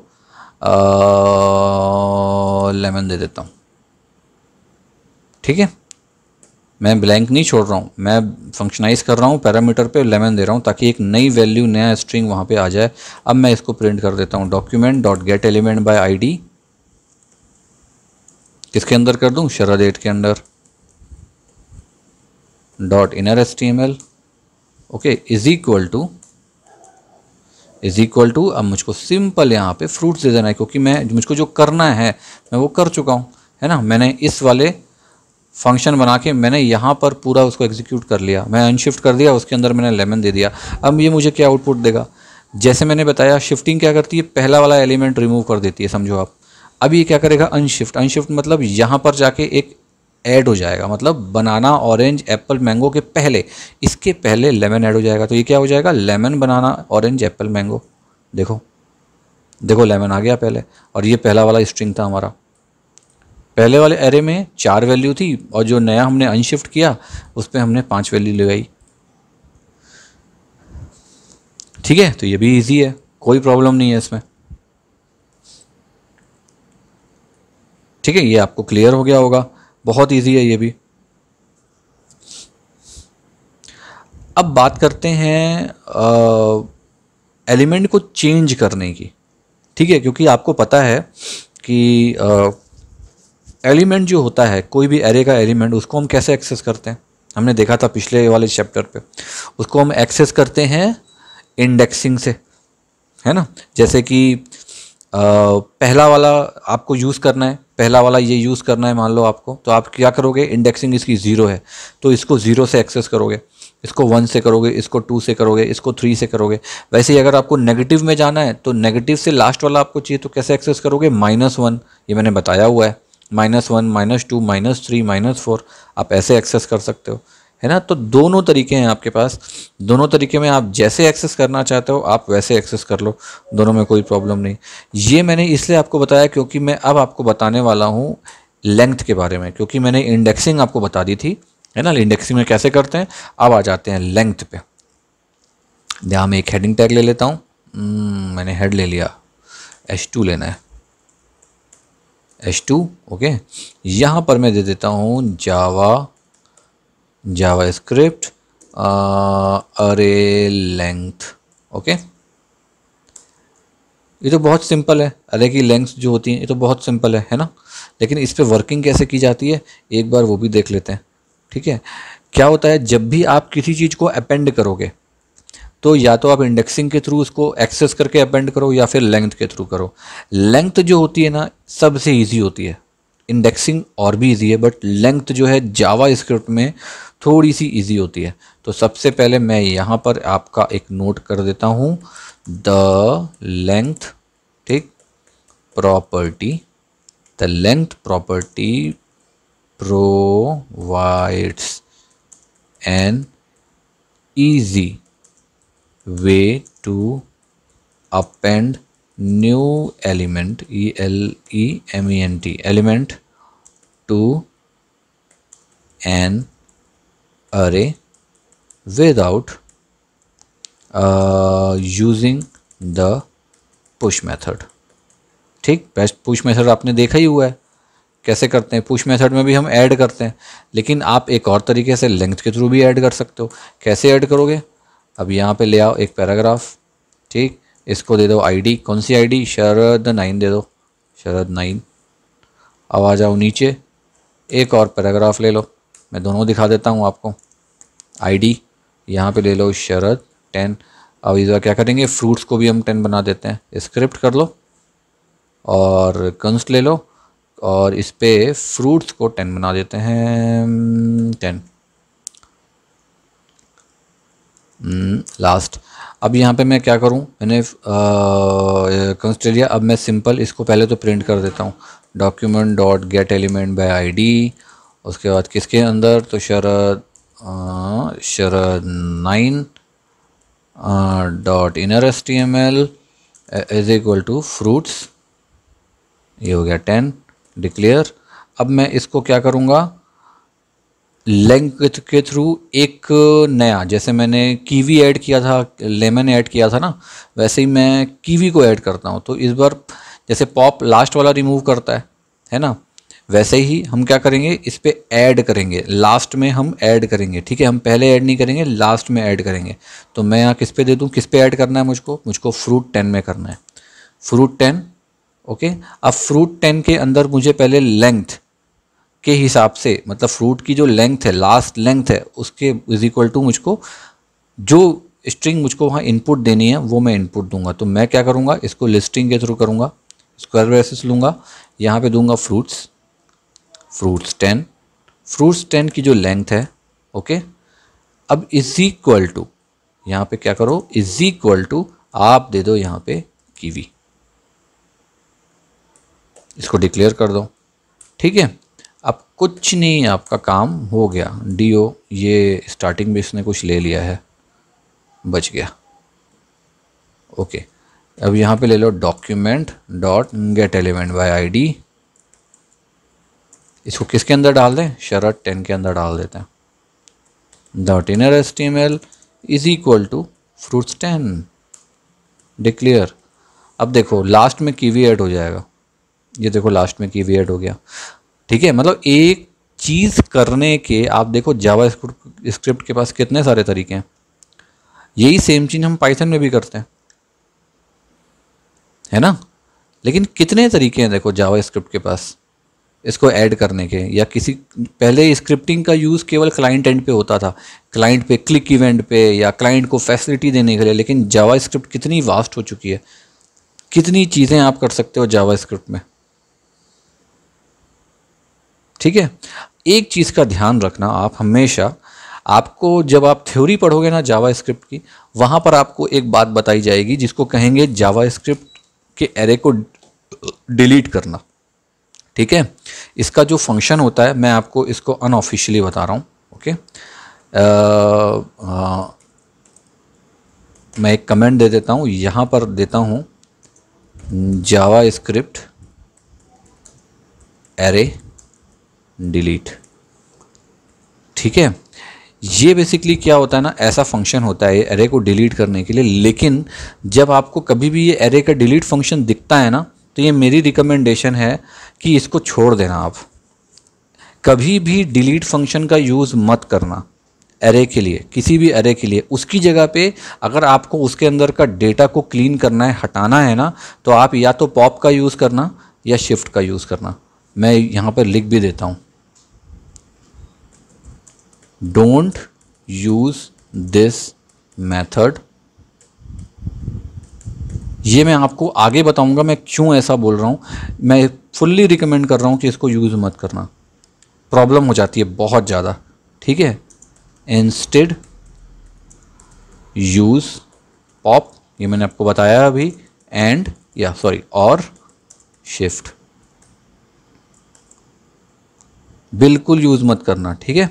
लेमन दे देता हूँ ठीक है मैं ब्लैंक नहीं छोड़ रहा हूँ मैं फंक्शनाइज कर रहा हूँ पैरामीटर पे लेमन दे रहा हूँ ताकि एक नई वैल्यू नया स्ट्रिंग वहाँ पे आ जाए अब मैं इसको प्रिंट कर देता हूँ document dot get element by ID किसके अंदर कर दूँ शरा डेट के अंदर dot inner S T M L okay is equal to is equal to अब मुझको सिंपल यहाँ पे फ्रूट्स दे देना है क्योंकि मैं मुझको जो करना है मैं वो कर चुका हूँ है ना मैंने इस वाले फंक्शन बना के मैंने यहाँ पर पूरा उसको एग्जीक्यूट कर लिया मैं अनशिफ्ट कर दिया उसके अंदर मैंने लेमन दे दिया अब ये मुझे क्या आउटपुट देगा जैसे मैंने बताया शिफ्टिंग क्या करती है पहला वाला एलिमेंट रिमूव कर देती है समझो आप अब ये क्या करेगा अनशिफ्ट अनशिफ्ट मतलब यहाँ पर जाके एक ऐड हो जाएगा मतलब बनाना ऑरेंज एप्पल मैंगो के पहले इसके पहले लेमन ऐड हो जाएगा तो ये क्या हो जाएगा lemon banana orange apple mango देखो देखो लेमन आ गया पहले और ये पहला वाला स्ट्रिंग था हमारा पहले वाले एरे में चार वैल्यू थी और जो नया हमने अनशिफ्ट किया उस पर हमने पाँच वैल्यू लगाई ठीक है तो ये भी इजी है कोई प्रॉब्लम नहीं है इसमें ठीक है ये आपको क्लियर हो गया होगा बहुत इजी है ये भी अब बात करते हैं एलिमेंट को चेंज करने की ठीक है क्योंकि आपको पता है कि आ, एलिमेंट जो होता है कोई भी एरे का एलिमेंट उसको हम कैसे एक्सेस करते हैं हमने देखा था पिछले वाले चैप्टर पे उसको हम एक्सेस करते हैं इंडेक्सिंग से है ना जैसे कि आ, पहला वाला आपको यूज़ करना है पहला वाला ये यूज़ करना है मान लो आपको तो आप क्या करोगे इंडेक्सिंग इसकी ज़ीरो है तो इसको ज़ीरो से एक्सेस करोगे इसको वन से करोगे इसको टू से करोगे इसको थ्री से करोगे वैसे ही अगर आपको नेगेटिव में जाना है तो नेगेटिव से लास्ट वाला आपको चाहिए तो कैसे एक्सेस करोगे माइनस वन ये मैंने बताया हुआ है minus one minus two minus three minus four आप ऐसे एक्सेस कर सकते हो है ना तो दोनों तरीके हैं आपके पास दोनों तरीके में आप जैसे एक्सेस करना चाहते हो आप वैसे एक्सेस कर लो दोनों में कोई प्रॉब्लम नहीं ये मैंने इसलिए आपको बताया क्योंकि मैं अब आपको बताने वाला हूँ लेंथ के बारे में क्योंकि मैंने इंडेक्सिंग आपको बता दी थी है ना इंडेक्सिंग में कैसे करते हैं अब आ जाते हैं लेंथ पे यहाँ मैं एक हेडिंग टैग ले लेता हूँ हम्म, मैंने हेड ले लिया एच टू लेना है एच टू ओके यहाँ पर मैं दे देता हूँ Java JavaScript array length okay ये तो बहुत सिंपल है अरे की लेंथ जो होती हैं ये तो बहुत सिंपल है है ना लेकिन इस पर वर्किंग कैसे की जाती है एक बार वो भी देख लेते हैं ठीक है क्या होता है जब भी आप किसी चीज़ को अपेंड करोगे तो या तो आप इंडेक्सिंग के थ्रू उसको एक्सेस करके अपेंड करो या फिर लेंथ के थ्रू करो लेंथ जो होती है ना सबसे ईजी होती है इंडेक्सिंग और भी ईजी है बट लेंथ जो है जावा स्क्रिप्ट में थोड़ी सी ईजी होती है तो सबसे पहले मैं यहाँ पर आपका एक नोट कर देता हूँ द लेंथ ठीक property the length property provides an easy way to append new element E L E M E N T element to an array without using the push method ठीक best push method आपने देखा ही हुआ है कैसे करते हैं push method में भी हम ऐड करते हैं लेकिन आप एक और तरीके से लेंथ के थ्रू भी ऐड कर सकते हो कैसे ऐड करोगे अब यहाँ पे ले आओ एक पैराग्राफ ठीक इसको दे दो आईडी कौन सी आईडी शरद नाइन दे दो शरद नाइन अब आ जाओ नीचे एक और पैराग्राफ ले लो मैं दोनों दिखा देता हूँ आपको आईडी यहाँ पर ले लो शरद टेन अब इस क्या करेंगे फ्रूट्स को भी हम टेन बना देते हैं स्क्रिप्ट कर लो और कंस ले लो और इस पर फ्रूट्स को टेन बना देते हैं टेन लास्ट हम्म, अब यहाँ पे मैं क्या करूँ मैंने कंस्टेलिया अब मैं सिंपल इसको पहले तो प्रिंट कर देता हूँ document dot get element by ID उसके बाद किसके अंदर तो शरद शरद nine dot inner S T M L is equal to fruits ये हो गया टेन डिक्लेयर अब मैं इसको क्या करूँगा लिंक के थ्रू एक नया जैसे मैंने कीवी ऐड किया था लेमन ऐड किया था ना वैसे ही मैं कीवी को ऐड करता हूँ तो इस बार जैसे पॉप लास्ट वाला रिमूव करता है है ना वैसे ही हम क्या करेंगे इस पर ऐड करेंगे लास्ट में हम ऐड करेंगे ठीक है हम पहले ऐड नहीं करेंगे लास्ट में ऐड करेंगे तो मैं यहाँ किस पे दे दूँ किस पे ऐड करना है मुझको मुझको फ्रूट टेन में करना है फ्रूट टेन ओके अब फ्रूट टेन के अंदर मुझे पहले लेंथ के हिसाब से मतलब फ्रूट की जो लेंथ है लास्ट लेंथ है उसके इज इक्वल टू मुझको जो स्ट्रिंग मुझको वहाँ इनपुट देनी है वो मैं इनपुट दूंगा तो मैं क्या करूँगा इसको लिस्टिंग के थ्रू करूँगा स्क्वायर ब्रेसिस लूँगा यहाँ पे दूंगा fruits fruits ten fruits ten की जो लेंथ है ओके अब इज इक्वल टू यहाँ पे क्या करो इज इक्वल टू आप दे दो यहाँ पे कीवी इसको डिक्लेयर कर दो ठीक है अब कुछ नहीं आपका काम हो गया डीओ ये स्टार्टिंग में इसने कुछ ले लिया है बच गया ओके अब यहाँ पे ले लो document dot get element by ID इसको किसके अंदर डाल दें शरत टेन के अंदर डाल देते हैं dot inner S T M L is equal to fruits ten declare अब देखो लास्ट में कीवी ऐड हो जाएगा ये देखो लास्ट में कीवी ऐड हो गया ठीक है मतलब एक चीज़ करने के आप देखो जावा स्क्रिप्ट के पास कितने सारे तरीके हैं यही सेम चीज़ हम पाइथन में भी करते हैं है ना लेकिन कितने तरीके हैं देखो जावा स्क्रिप्ट के पास इसको ऐड करने के या किसी पहले स्क्रिप्टिंग का यूज़ केवल क्लाइंट एंड पे होता था क्लाइंट पे क्लिक इवेंट पे या क्लाइंट को फैसिलिटी देने के लिए लेकिन जावा स्क्रिप्ट कितनी वास्ट हो चुकी है कितनी चीज़ें आप कर सकते हो जावा स्क्रिप्ट में ठीक है एक चीज़ का ध्यान रखना आप हमेशा आपको जब आप थ्योरी पढ़ोगे ना जावा स्क्रिप्ट की वहाँ पर आपको एक बात बताई जाएगी जिसको कहेंगे जावा स्क्रिप्ट के एरे को डिलीट करना ठीक है इसका जो फंक्शन होता है मैं आपको इसको अनऑफिशियली बता रहा हूँ ओके आ, आ, मैं एक कमेंट दे देता हूँ यहाँ पर देता हूँ जावा स्क्रिप्ट एरे डिलीट ठीक है ये बेसिकली क्या होता है ना ऐसा फंक्शन होता है एरे को डिलीट करने के लिए लेकिन जब आपको कभी भी ये एरे का डिलीट फंक्शन दिखता है ना तो ये मेरी रिकमेंडेशन है कि इसको छोड़ देना आप कभी भी डिलीट फंक्शन का यूज़ मत करना एरे के लिए किसी भी एरे के लिए उसकी जगह पे अगर आपको उसके अंदर का डेटा को क्लीन करना है हटाना है ना तो आप या तो पॉप का यूज़ करना या शिफ्ट का यूज़ करना मैं यहाँ पर लिख भी देता हूँ don't use this method ये मैं आपको आगे बताऊंगा मैं क्यों ऐसा बोल रहा हूं मैं फुल्ली रिकमेंड कर रहा हूं कि इसको यूज़ मत करना प्रॉब्लम हो जाती है बहुत ज़्यादा ठीक है इंस्टेड यूज़ पॉप ये मैंने आपको बताया अभी एंड या सॉरी और शिफ्ट बिल्कुल यूज़ मत करना ठीक है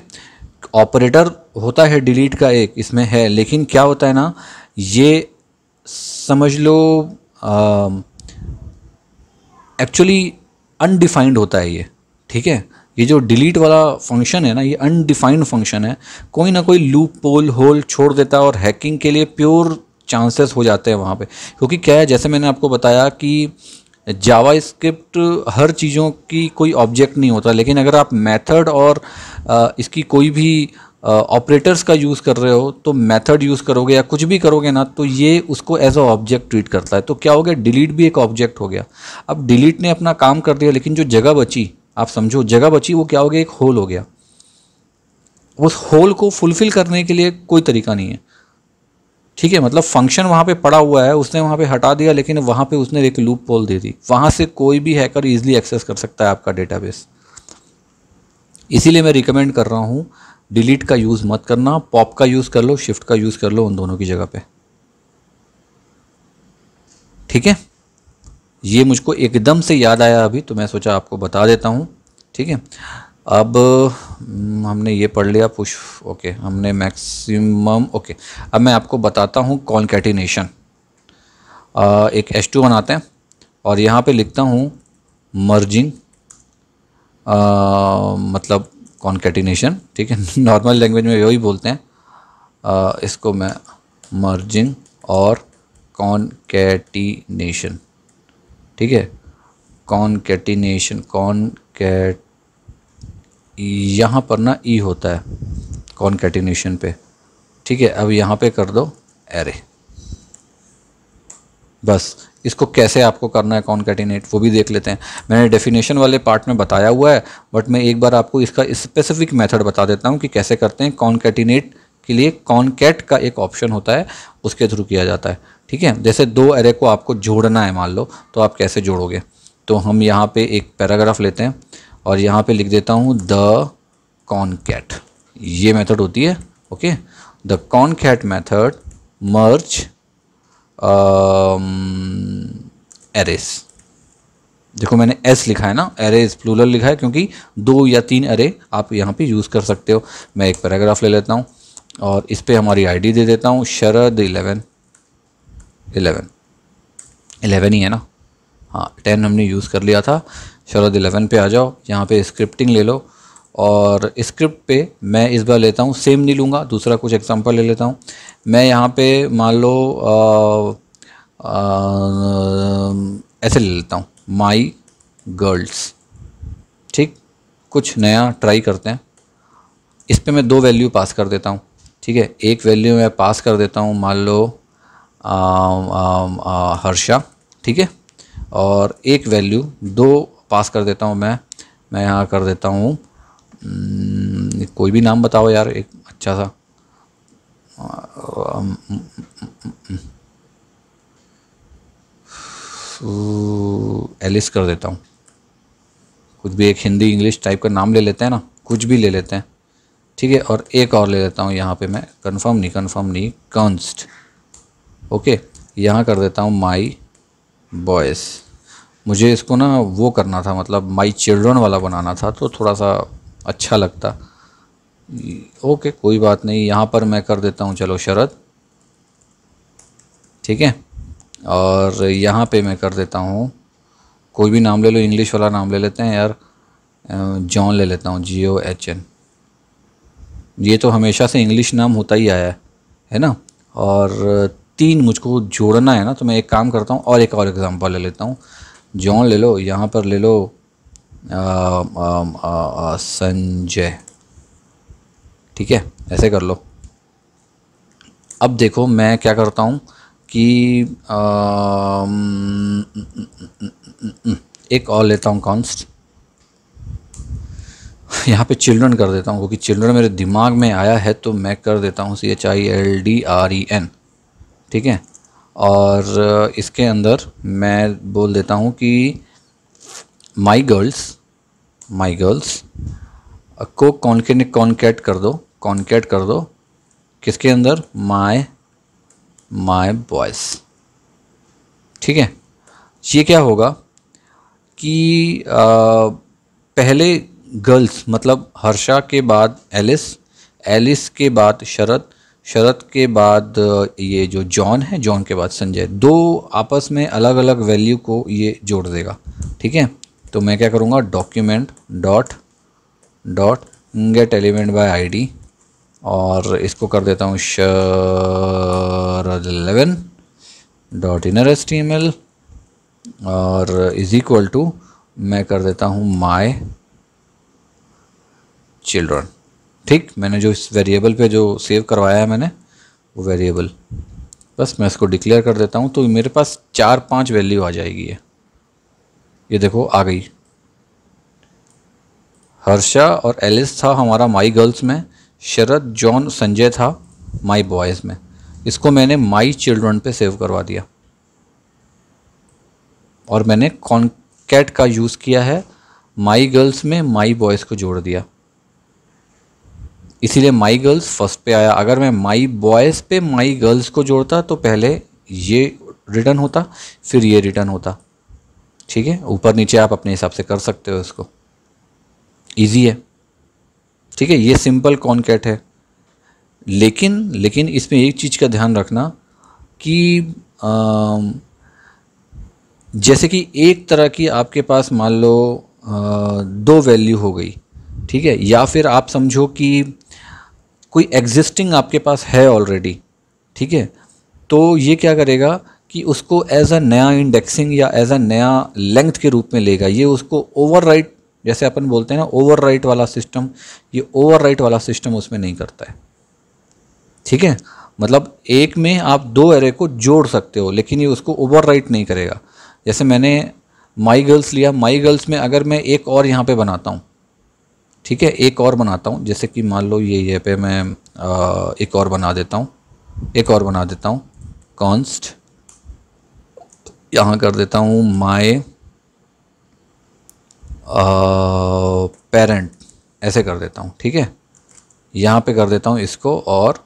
ऑपरेटर होता है डिलीट का एक इसमें है लेकिन क्या होता है ना ये समझ लो एक्चुअली अनडिफाइंड होता है ये ठीक है ये जो डिलीट वाला फंक्शन है ना ये अनडिफाइंड फंक्शन है कोई ना कोई लूप पोल होल छोड़ देता है और हैकिंग के लिए प्योर चांसेस हो जाते हैं वहाँ पे क्योंकि क्या है जैसे मैंने आपको बताया कि जावा स्क्रिप्ट हर चीज़ों की कोई ऑब्जेक्ट नहीं होता लेकिन अगर आप मेथड और इसकी कोई भी ऑपरेटर्स का यूज़ कर रहे हो तो मेथड यूज़ करोगे या कुछ भी करोगे ना तो ये उसको एज अ ऑब्जेक्ट ट्रीट करता है तो क्या हो गया डिलीट भी एक ऑब्जेक्ट हो गया अब डिलीट ने अपना काम कर दिया लेकिन जो जगह बची आप समझो जगह बची वो क्या हो गया एक होल हो गया उस होल को फुलफ़िल करने के लिए कोई तरीका नहीं है ठीक है मतलब फंक्शन वहाँ पे पड़ा हुआ है उसने वहाँ पे हटा दिया लेकिन वहाँ पे उसने एक लूप पोल दे दी वहाँ से कोई भी हैकर इजीली एक्सेस कर सकता है आपका डेटाबेस इसीलिए मैं रिकमेंड कर रहा हूँ डिलीट का यूज़ मत करना पॉप का यूज़ कर लो शिफ्ट का यूज़ कर लो उन दोनों की जगह पे ठीक है ये मुझको एकदम से याद आया अभी तो मैं सोचा आपको बता देता हूँ ठीक है अब हम्म, हमने ये पढ़ लिया पुश ओके हमने मैक्सिमम ओके अब मैं आपको बताता हूँ कॉन्केटिनेशन एक एस टू बनाते हैं और यहाँ पे लिखता हूँ मर्जिंग मतलब कॉन्केटिनेशन ठीक है नॉर्मल लैंग्वेज में यही बोलते हैं आ, इसको मैं मर्जिंग और कॉन्केटिनेशन ठीक है कॉन्केटिनेशन कॉन्केट यहाँ पर ना ई e होता है कॉन्केटिनेशन पे ठीक है अब यहाँ पे कर दो एरे बस इसको कैसे आपको करना है कॉन्केटिनेट वो भी देख लेते हैं मैंने डेफिनेशन वाले पार्ट में बताया हुआ है बट मैं एक बार आपको इसका स्पेसिफिक मेथड बता देता हूँ कि कैसे करते हैं कॉन्केटिनेट के लिए कॉन्केट का एक ऑप्शन होता है उसके थ्रू किया जाता है ठीक है जैसे दो एरे को आपको जोड़ना है मान लो तो आप कैसे जोड़ोगे तो हम यहाँ पे एक पैराग्राफ लेते हैं और यहाँ पे लिख देता हूँ द कैट ये मेथड होती है okay the cat method merge arrays देखो मैंने एस लिखा है ना एरे इज प्लूलर लिखा है क्योंकि दो या तीन एरे आप यहाँ पे यूज़ कर सकते हो मैं एक पैराग्राफ ले लेता हूँ और इस पर हमारी आईडी दे देता हूँ शरद इलेवन इलेवन इलेवन ही है ना हाँ टेन हमने यूज़ कर लिया था शरद इलेवन पे आ जाओ यहाँ पे स्क्रिप्टिंग ले लो और स्क्रिप्ट पे मैं इस बार लेता हूँ सेम नहीं लूँगा दूसरा कुछ एग्जांपल ले लेता हूँ मैं यहाँ पे मान लो ऐसे ले लेता हूँ माई गर्ल्स ठीक कुछ नया ट्राई करते हैं इस पर मैं दो वैल्यू पास कर देता हूँ ठीक है एक वैल्यू मैं पास कर देता हूँ मान लो आ, हर्षा ठीक है और एक वैल्यू दो पास कर देता हूँ मैं मैं यहाँ कर देता हूँ हम्म, कोई भी नाम बताओ यार एक अच्छा सा एलिस कर देता हूँ कुछ भी एक हिंदी इंग्लिश टाइप का नाम ले लेते हैं ना कुछ भी ले लेते हैं ठीक है और एक और ले लेता हूँ यहाँ पे मैं कंफर्म नहीं कंफर्म नहीं कंस्ट ओके यहाँ कर देता हूँ माई बॉयस मुझे इसको ना वो करना था मतलब माई चिल्ड्रन वाला बनाना था तो थोड़ा सा अच्छा लगता ओके कोई बात नहीं यहाँ पर मैं कर देता हूँ चलो शरद ठीक है और यहाँ पे मैं कर देता हूँ कोई भी नाम ले लो इंग्लिश वाला नाम ले लेते हैं यार जॉन ले लेता हूँ जी ओ एच एन ये तो हमेशा से इंग्लिश नाम होता ही आया है है ना और तीन मुझको जोड़ना है ना तो मैं एक काम करता हूँ और एक और एग्ज़ाम्पल ले लेता हूँ जॉन ले लो यहाँ पर ले लो संजय ठीक है ऐसे कर लो अब देखो मैं क्या करता हूँ कि आ, न, न, न, एक और लेता हूँ कॉन्स्ट यहाँ पे चिल्ड्रन कर देता हूँ क्योंकि चिल्ड्रन मेरे दिमाग में आया है तो मैं कर देता हूँ C H I L D R E N ठीक है और इसके अंदर मैं बोल देता हूँ कि माई गर्ल्स माई गर्ल्स को कॉन्के कॉन्केट कर दो कॉन्केट कर दो किसके अंदर माई माई बॉयस ठीक है ये क्या होगा कि आ, पहले गर्ल्स मतलब हर्षा के बाद एलिस एलिस के बाद शरद शरद के बाद ये जो जॉन है जॉन के बाद संजय दो आपस में अलग अलग वैल्यू को ये जोड़ देगा ठीक है तो मैं क्या करूँगा document dot dot get element by ID और इसको कर देता हूँ शरद eleven dot inner S T M L और इज़ इक्वल टू मैं कर देता हूँ माई चिल्ड्रन ठीक मैंने जो इस वेरिएबल पे जो सेव करवाया है मैंने वो वेरिएबल बस मैं इसको डिक्लेयर कर देता हूँ तो मेरे पास चार पांच वैल्यू आ जाएगी ये ये देखो आ गई हर्षा और एलिस था हमारा माई गर्ल्स में शरद जॉन संजय था माई बॉयज़ में इसको मैंने माई चिल्ड्रन पे सेव करवा दिया और मैंने कॉन्कैट का यूज़ किया है माई गर्ल्स में माई बॉयज़ को जोड़ दिया इसीलिए माई गर्ल्स फर्स्ट पे आया अगर मैं माई बॉयज़ पे माई गर्ल्स को जोड़ता तो पहले ये रिटर्न होता फिर ये रिटर्न होता ठीक है ऊपर नीचे आप अपने हिसाब से कर सकते हो इसको ईजी है ठीक है ये सिंपल कॉन्केट है लेकिन लेकिन इसमें एक चीज़ का ध्यान रखना कि आ, जैसे कि एक तरह की आपके पास मान लो आ, दो वैल्यू हो गई ठीक है या फिर आप समझो कि कोई एग्जिस्टिंग आपके पास है ऑलरेडी ठीक है तो ये क्या करेगा कि उसको एज अ नया इंडेक्सिंग या एज अ नया लेंथ के रूप में लेगा ये उसको ओवर जैसे अपन बोलते हैं ना ओवर वाला सिस्टम ये ओवर वाला सिस्टम उसमें नहीं करता है ठीक है मतलब एक में आप दो एरे को जोड़ सकते हो लेकिन ये उसको ओवर नहीं करेगा जैसे मैंने माई गर्ल्स लिया माई गर्ल्स में अगर मैं एक और यहाँ पे बनाता हूँ ठीक है एक और बनाता हूँ जैसे कि मान लो ये ये पे मैं आ, एक और बना देता हूँ एक और बना देता हूँ कॉन्स्ट यहाँ कर देता हूँ माय पेरेंट ऐसे कर देता हूँ ठीक है यहाँ पे कर देता हूँ इसको और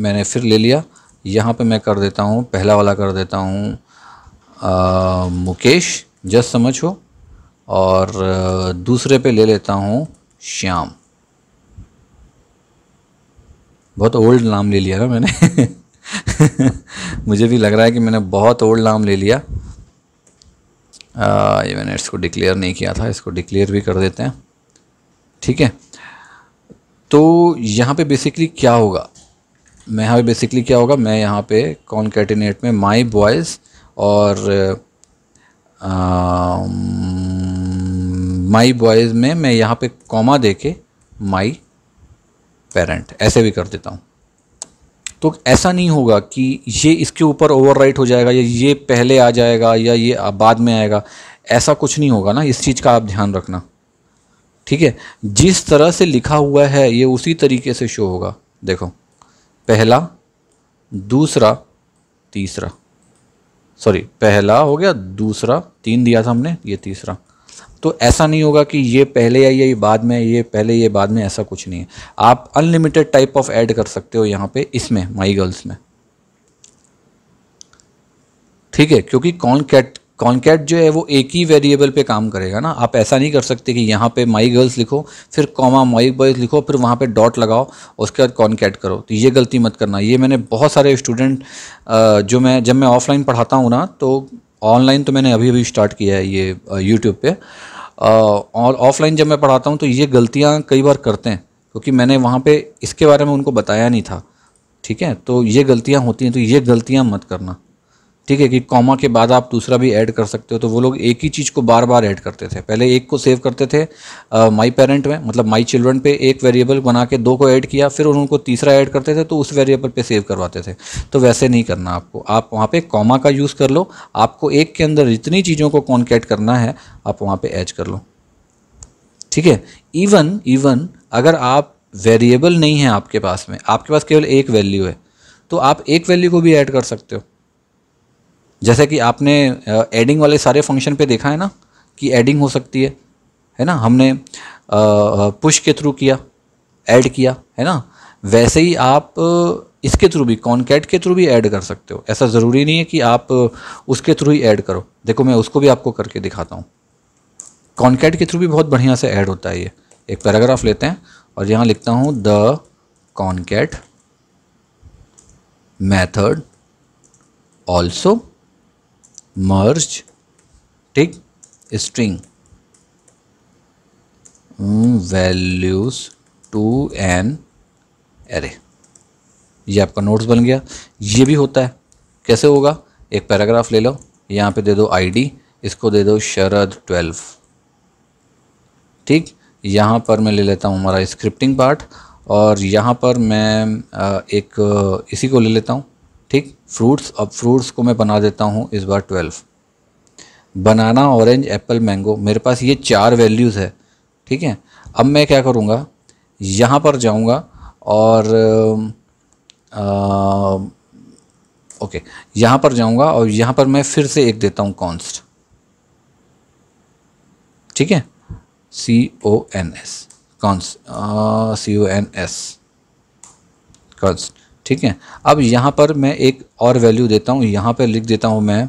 मैंने फिर ले लिया यहाँ पे मैं कर देता हूँ पहला वाला कर देता हूँ मुकेश जस्ट समझो और दूसरे पे ले लेता हूँ श्याम बहुत ओल्ड नाम ले लिया ना मैंने मुझे भी लग रहा है कि मैंने बहुत ओल्ड नाम ले लिया ये मैंने इसको डिक्लेयर नहीं किया था इसको डिक्लेयर भी कर देते हैं ठीक है तो यहाँ पे बेसिकली क्या होगा मैं यहाँ पे बेसिकली क्या होगा मैं यहाँ पे कॉन्केटिनेट में माई बॉयज़ और आ, माई बॉयज़ में मैं यहाँ पे कॉमा दे के माई पेरेंट ऐसे भी कर देता हूँ तो ऐसा नहीं होगा कि ये इसके ऊपर ओवरराइट हो जाएगा या ये पहले आ जाएगा या ये बाद में आएगा ऐसा कुछ नहीं होगा ना इस चीज़ का आप ध्यान रखना ठीक है जिस तरह से लिखा हुआ है ये उसी तरीके से शो होगा देखो पहला दूसरा तीसरा सॉरी पहला हो गया दूसरा तीन दिया था हमने ये तीसरा तो ऐसा नहीं होगा कि ये पहले या ये बाद में ये पहले ये बाद में ऐसा कुछ नहीं है आप अनलिमिटेड टाइप ऑफ ऐड कर सकते हो यहाँ पे इसमें माई गर्ल्स में ठीक है क्योंकि कौन कैट कॉन्कैट जो है वो एक ही वेरिएबल पे काम करेगा ना आप ऐसा नहीं कर सकते कि यहाँ पे माई गर्ल्स लिखो फिर कॉमा माई बॉयज़ लिखो फिर वहाँ पे डॉट लगाओ उसके बाद कॉन्कैट करो तो ये गलती मत करना ये मैंने बहुत सारे स्टूडेंट जो मैं जब मैं ऑफलाइन पढ़ाता हूँ ना तो ऑनलाइन तो मैंने अभी अभी स्टार्ट किया है ये यूट्यूब पे और ऑफलाइन जब मैं पढ़ाता हूँ तो ये गलतियाँ कई बार करते हैं क्योंकि मैंने वहाँ पे इसके बारे में उनको बताया नहीं था ठीक है तो ये गलतियाँ होती हैं तो ये गलतियाँ मत करना ठीक है कि कॉमा के बाद आप दूसरा भी ऐड कर सकते हो तो वो लोग एक ही चीज़ को बार बार ऐड करते थे पहले एक को सेव करते थे माई uh, पेरेंट में मतलब माई चिल्ड्रन पे एक वेरिएबल बना के दो को ऐड किया फिर उनको तीसरा ऐड करते थे तो उस वेरिएबल पे सेव करवाते थे तो वैसे नहीं करना आपको आप वहाँ पे कॉमा का यूज़ कर लो आपको एक के अंदर जितनी चीज़ों को कॉन्केट करना है आप वहाँ पर ऐड कर लो ठीक है इवन इवन अगर आप वेरिएबल नहीं है आपके पास में आपके पास केवल एक वैल्यू है तो आप एक वैल्यू को भी ऐड कर सकते हो जैसे कि आपने एडिंग वाले सारे फंक्शन पे देखा है ना कि एडिंग हो सकती है है ना हमने पुश के थ्रू किया ऐड किया है ना वैसे ही आप इसके थ्रू भी कॉन्केट के थ्रू भी ऐड कर सकते हो ऐसा ज़रूरी नहीं है कि आप उसके थ्रू ही ऐड करो देखो मैं उसको भी आपको करके दिखाता हूँ कॉन्केट के थ्रू भी बहुत बढ़िया से ऐड होता है ये एक पैराग्राफ लेते हैं और यहाँ लिखता हूँ the concat method also merge ठीक string values to an array ये आपका नोट्स बन गया ये भी होता है कैसे होगा एक पैराग्राफ ले लो यहाँ पे दे दो आईडी इसको दे दो शरद ट्वेल्व ठीक यहाँ पर मैं ले लेता हूँ हमारा स्क्रिप्टिंग पार्ट और यहाँ पर मैं एक इसी को ले लेता हूँ ठीक फ्रूट्स अब फ्रूट्स को मैं बना देता हूँ इस बार twelve banana orange apple mango मेरे पास ये चार वैल्यूज़ है ठीक है अब मैं क्या करूँगा यहाँ पर जाऊँगा और आ, ओके यहाँ पर जाऊँगा और यहाँ पर मैं फिर से एक देता हूँ कॉन्स्ट ठीक है C O N S cons C O N S const ठीक है अब यहाँ पर मैं एक और वैल्यू देता हूँ यहाँ पर लिख देता हूँ मैं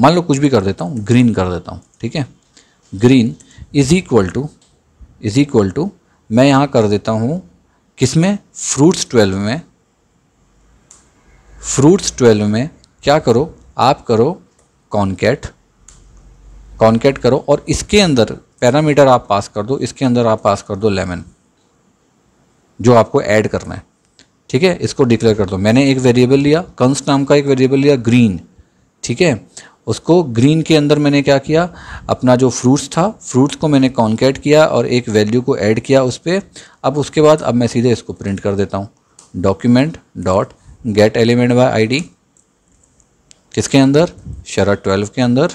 मान लो कुछ भी कर देता हूँ ग्रीन कर देता हूँ ठीक है green is equal to is equal to मैं यहाँ कर देता हूँ किस में फ्रूट्स ट्वेल्व में फ्रूट्स ट्वेल्व में क्या करो आप करो कॉन्केट कॉन्केट करो और इसके अंदर पैरामीटर आप पास कर दो इसके अंदर आप पास कर दो लेमन जो आपको ऐड करना है ठीक है इसको डिक्लेयर कर दो मैंने एक वेरिएबल लिया कंस नाम का एक वेरिएबल लिया ग्रीन ठीक है उसको ग्रीन के अंदर मैंने क्या किया अपना जो फ्रूट्स था फ्रूट्स को मैंने कॉन्केट किया और एक वैल्यू को ऐड किया उस पर अब उसके बाद अब मैं सीधे इसको प्रिंट कर देता हूँ document dot get element by ID किसके अंदर शरा ट्वेल्व के अंदर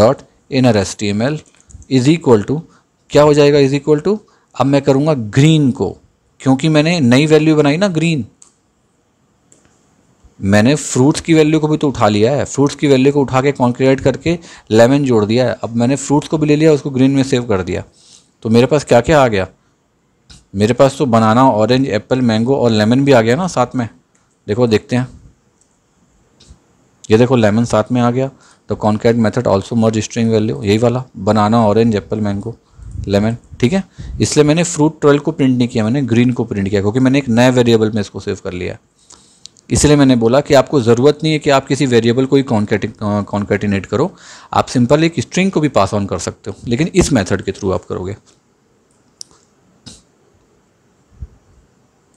dot in R S T M L is equal to क्या हो जाएगा इज इक्वल टू अब मैं करूँगा ग्रीन को क्योंकि मैंने नई वैल्यू बनाई ना ग्रीन मैंने फ्रूट्स की वैल्यू को भी तो उठा लिया है फ्रूट्स की वैल्यू को उठा के कॉन्क्रीट करके लेमन जोड़ दिया है अब मैंने फ्रूट्स को भी ले लिया उसको ग्रीन में सेव कर दिया तो मेरे पास क्या क्या आ गया मेरे पास तो बनाना ऑरेंज एप्पल मैंगो और लेमन भी आ गया ना साथ में देखो देखते हैं ये देखो लेमन साथ में आ गया तो concrete method also merge string value यही वाला banana orange apple mango lemon ठीक है इसलिए मैंने फ्रूट ट्वेल्व को प्रिंट नहीं किया मैंने ग्रीन को प्रिंट किया क्योंकि मैंने एक नए वेरिएबल में इसको सेव कर लिया इसलिए मैंने बोला कि आपको ज़रूरत नहीं है कि आप किसी वेरिएबल को ही कॉन्केटिनेट करो आप सिंपल एक स्ट्रिंग को भी पास ऑन कर सकते हो लेकिन इस मेथड के थ्रू आप करोगे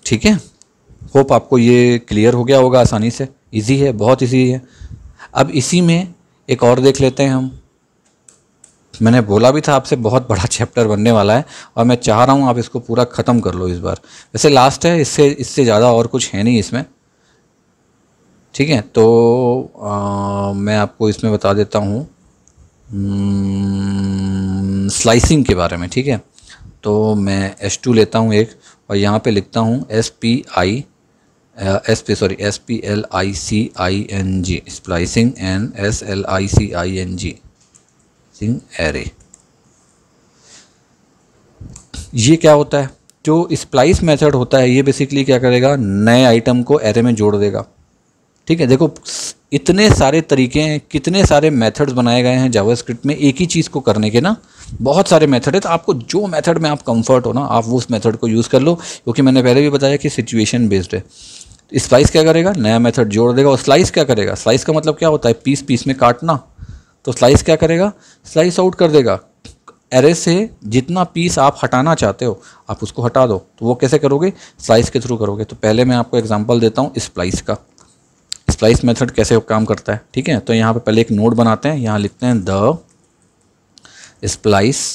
ठीक है होप आपको ये क्लियर हो गया होगा आसानी से इजी है बहुत इजी है अब इसी में एक और देख लेते हैं हम मैंने बोला भी था आपसे बहुत बड़ा चैप्टर बनने वाला है और मैं चाह रहा हूँ आप इसको पूरा ख़त्म कर लो इस बार वैसे लास्ट है इससे इससे ज़्यादा और कुछ है नहीं इसमें ठीक है तो आ, मैं आपको इसमें बता देता हूँ स्लाइसिंग हम्म, के बारे में ठीक है तो मैं एस टू लेता हूँ एक और यहाँ पे लिखता हूँ S P I S P sorry S P L I C I N G splicing N S L I C I N G matching array ये क्या होता है जो स्प्लाइस मेथड होता है ये बेसिकली क्या करेगा नए आइटम को एरे में जोड़ देगा ठीक है देखो इतने सारे तरीके हैं कितने सारे मेथड्स बनाए गए हैं जावास्क्रिप्ट में एक ही चीज़ को करने के ना बहुत सारे मेथड है तो आपको जो मेथड में आप कंफर्ट हो ना आप वो उस मेथड को यूज़ कर लो क्योंकि मैंने पहले भी बताया कि सिचुएशन बेस्ड है स्लाइस क्या करेगा नया मेथड जोड़ देगा और स्लाइस क्या करेगा स्लाइस का मतलब क्या होता है पीस पीस में काटना तो स्लाइस क्या करेगा स्लाइस आउट कर देगा एरे से जितना पीस आप हटाना चाहते हो आप उसको हटा दो तो वो कैसे करोगे स्लाइस के थ्रू करोगे तो पहले मैं आपको एग्जांपल देता हूँ स्प्लाइस का स्प्लाइस मेथड कैसे काम करता है ठीक है तो यहाँ पे पहले एक नोट बनाते हैं यहाँ लिखते हैं द स्प्लाइस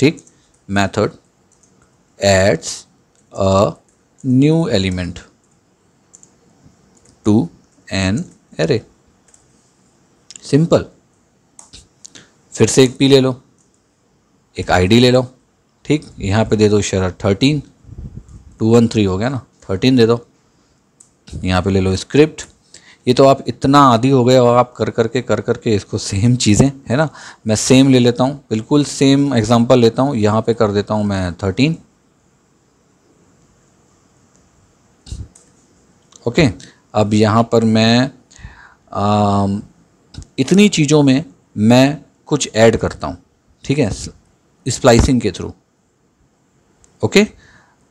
ठीक method adds a new element to an array simple फिर से एक पी ले लो एक आईडी ले लो ठीक यहाँ पे दे दो इशारा थर्टीन टू वन थ्री हो गया ना थर्टीन दे दो यहाँ पे ले लो स्क्रिप्ट ये तो आप इतना आदि हो गए और आप कर करके कर करके इसको सेम चीज़ें है ना मैं सेम ले लेता हूँ बिल्कुल सेम एग्जांपल लेता हूँ यहाँ पे कर देता हूँ मैं थर्टीन ओके अब यहाँ पर मैं आ, इतनी चीज़ों में मैं कुछ ऐड करता हूँ ठीक है स्प्लाइसिंग के थ्रू ओके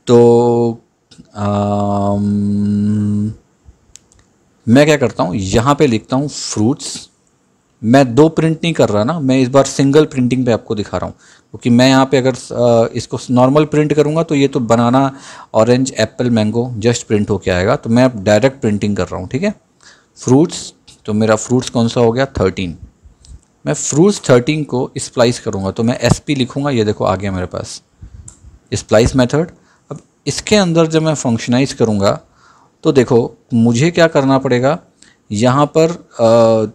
तो आम, um, मैं क्या करता हूँ यहाँ पे लिखता हूँ फ्रूट्स मैं दो प्रिंट नहीं कर रहा ना मैं इस बार सिंगल प्रिंटिंग पे आपको दिखा रहा हूँ क्योंकि मैं यहाँ पे अगर uh, इसको नॉर्मल प्रिंट करूँगा तो ये तो banana orange apple mango just print होके आएगा तो मैं अब डायरेक्ट प्रिंटिंग कर रहा हूँ ठीक है फ्रूट्स तो मेरा फ्रूट्स कौन सा हो गया थर्टीन मैं फ्रूट्स थर्टीन को स्प्लाइस करूँगा तो मैं एस पी लिखूँगा ये देखो आ गया मेरे पास स्प्लाइस मेथड अब इसके अंदर जब मैं फंक्शनाइज करूँगा तो देखो मुझे क्या करना पड़ेगा यहाँ पर आ,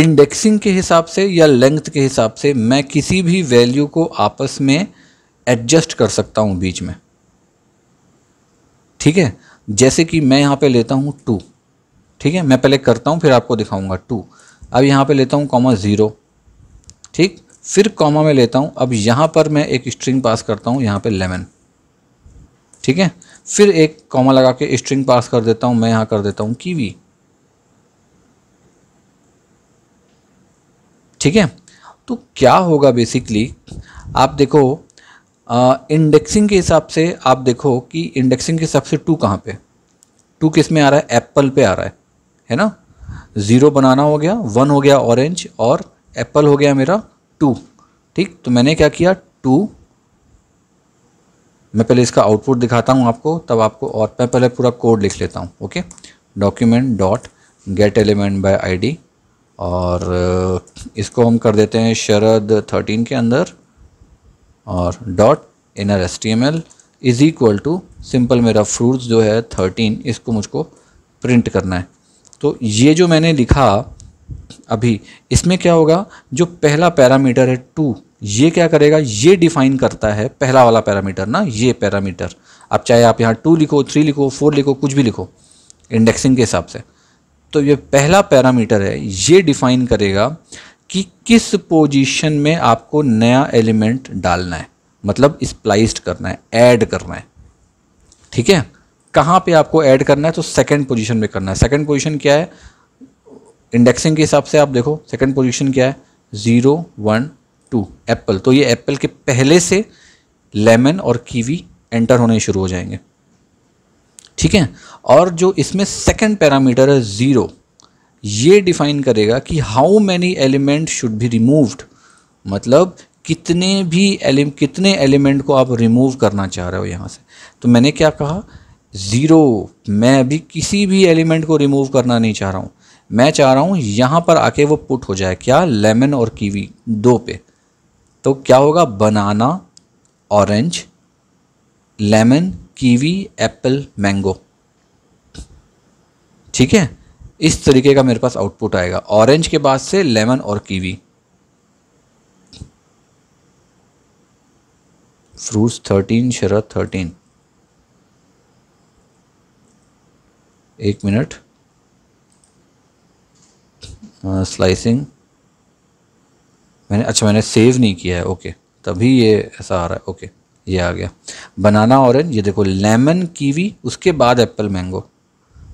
इंडेक्सिंग के हिसाब से या लेंथ के हिसाब से मैं किसी भी वैल्यू को आपस में एडजस्ट कर सकता हूँ बीच में ठीक है जैसे कि मैं यहाँ पे लेता हूँ टू ठीक है मैं पहले करता हूँ फिर आपको दिखाऊंगा टू अब यहाँ पे लेता हूँ कॉमा ज़ीरो ठीक फिर कॉमा में लेता हूँ अब यहाँ पर मैं एक स्ट्रिंग पास करता हूँ यहाँ पे लेमन ठीक है फिर एक कॉमा लगा के स्ट्रिंग पास कर देता हूँ मैं यहाँ कर देता हूँ कीवी ठीक है तो क्या होगा बेसिकली आप देखो इंडेक्सिंग के हिसाब से आप देखो कि इंडेक्सिंग के हिसाब से टू कहाँ पे टू किस में आ रहा है एप्पल पे आ रहा है है ना ज़ीरो बनाना हो गया वन हो गया ऑरेंज और एप्पल हो गया मेरा टू ठीक तो मैंने क्या किया टू मैं पहले इसका आउटपुट दिखाता हूँ आपको तब आपको और मैं पहले पूरा कोड लिख लेता हूँ okay document dot get element by ID और इसको हम कर देते हैं शरद थर्टीन के अंदर और dot inner S T M L is equal to simple मेरा फ्रूट्स जो है थर्टीन इसको मुझको प्रिंट करना है तो ये जो मैंने लिखा अभी इसमें क्या होगा जो पहला पैरामीटर है टू ये क्या करेगा ये डिफाइन करता है पहला वाला पैरामीटर ना ये पैरामीटर अब चाहे आप यहाँ टू लिखो थ्री लिखो फोर लिखो कुछ भी लिखो इंडेक्सिंग के हिसाब से तो ये पहला पैरामीटर है ये डिफाइन करेगा कि किस पोजीशन में आपको नया एलिमेंट डालना है मतलब स्प्लाइस्ड करना है ऐड करना है ठीक है कहाँ पे आपको ऐड करना है तो सेकंड पोजीशन में करना है सेकंड पोजीशन क्या है इंडेक्सिंग के हिसाब से आप देखो सेकंड पोजीशन क्या है ज़ीरो वन टू एप्पल तो ये एप्पल के पहले से लेमन और कीवी एंटर होने शुरू हो जाएंगे ठीक है और जो इसमें सेकंड पैरामीटर है ज़ीरो ये डिफाइन करेगा कि how many element should be removed मतलब कितने भी एलिम कितने एलिमेंट को आप रिमूव करना चाह रहे हो यहाँ से तो मैंने क्या कहा ज़ीरो मैं अभी किसी भी एलिमेंट को रिमूव करना नहीं चाह रहा हूँ मैं चाह रहा हूँ यहाँ पर आके वो पुट हो जाए क्या लेमन और कीवी दो पे तो क्या होगा banana orange lemon kiwi apple mango ठीक है इस तरीके का मेरे पास आउटपुट आएगा ऑरेंज के बाद से लेमन और कीवी फ्रूट्स थर्टीन शरद थर्टीन एक मिनट स्लाइसिंग uh, मैंने अच्छा मैंने सेव नहीं किया है ओके तभी ये ऐसा आ रहा है ओके ये आ गया बनाना ऑरेंज ये देखो लेमन कीवी उसके बाद एप्पल मैंगो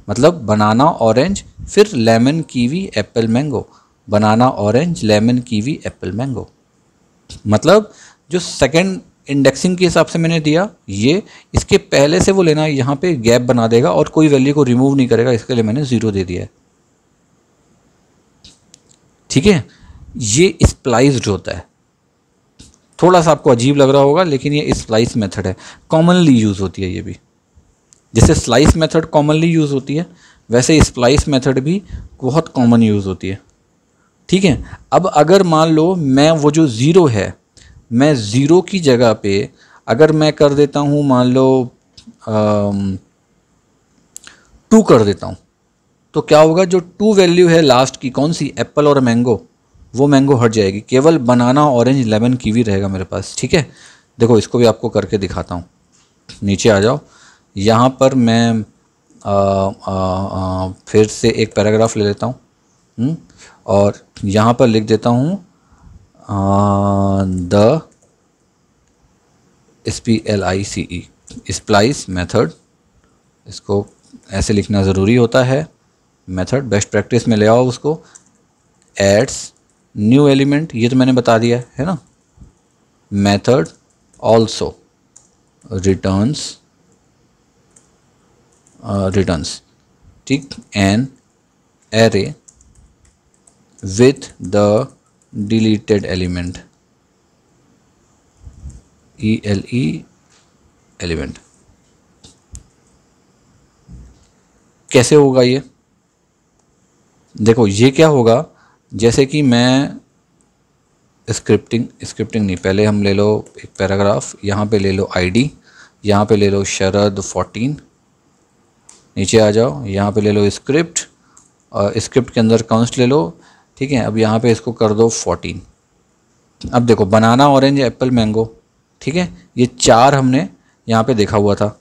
मतलब बनाना ऑरेंज फिर lemon kiwi apple mango banana orange lemon kiwi apple mango मतलब जो सेकंड इंडेक्सिंग के हिसाब से मैंने दिया ये इसके पहले से वो लेना यहाँ पे गैप बना देगा और कोई वैल्यू को रिमूव नहीं करेगा इसके लिए मैंने ज़ीरो दे दिया है ठीक है ये स्प्लाइज होता है थोड़ा सा आपको अजीब लग रहा होगा लेकिन ये स्प्लाइस मेथड है कॉमनली यूज़ होती है ये भी जैसे स्लाइस मेथड कॉमनली यूज़ होती है वैसे स्प्लाइस मेथड भी बहुत कॉमन यूज़ होती है ठीक है अब अगर मान लो मैं वो जो ज़ीरो है मैं ज़ीरो की जगह पे अगर मैं कर देता हूँ मान लो टू कर देता हूँ तो क्या होगा जो टू वैल्यू है लास्ट की कौन सी एप्पल और मैंगो वो मैंगो हट जाएगी केवल बनाना ऑरेंज लेमन कीवी रहेगा मेरे पास ठीक है देखो इसको भी आपको करके दिखाता हूँ नीचे आ जाओ यहाँ पर मैं आ, आ, आ, फिर से एक पैराग्राफ ले लेता हूँ हम्म, और यहाँ पर लिख देता हूँ the S P L I C E splice method इसको ऐसे लिखना ज़रूरी होता है मेथड बेस्ट प्रैक्टिस में ले आओ उसको एड्स न्यू एलिमेंट ये तो मैंने बता दिया है ना method also returns Uh, returns tick an array with the deleted element ele e element कैसे होगा ये देखो ये क्या होगा जैसे कि मैं स्क्रिप्टिंग स्क्रिप्टिंग नहीं पहले हम ले लो एक पैराग्राफ यहाँ पे ले लो आईडी यहाँ पे ले लो शरद फोर्टीन नीचे आ जाओ यहाँ पे ले लो स्क्रिप्ट और स्क्रिप्ट के अंदर काउंस ले लो ठीक है अब यहाँ पे इसको कर दो फोर्टीन अब देखो बनाना ऑरेंज एप्पल मैंगो ठीक है ये चार हमने यहाँ पे देखा हुआ था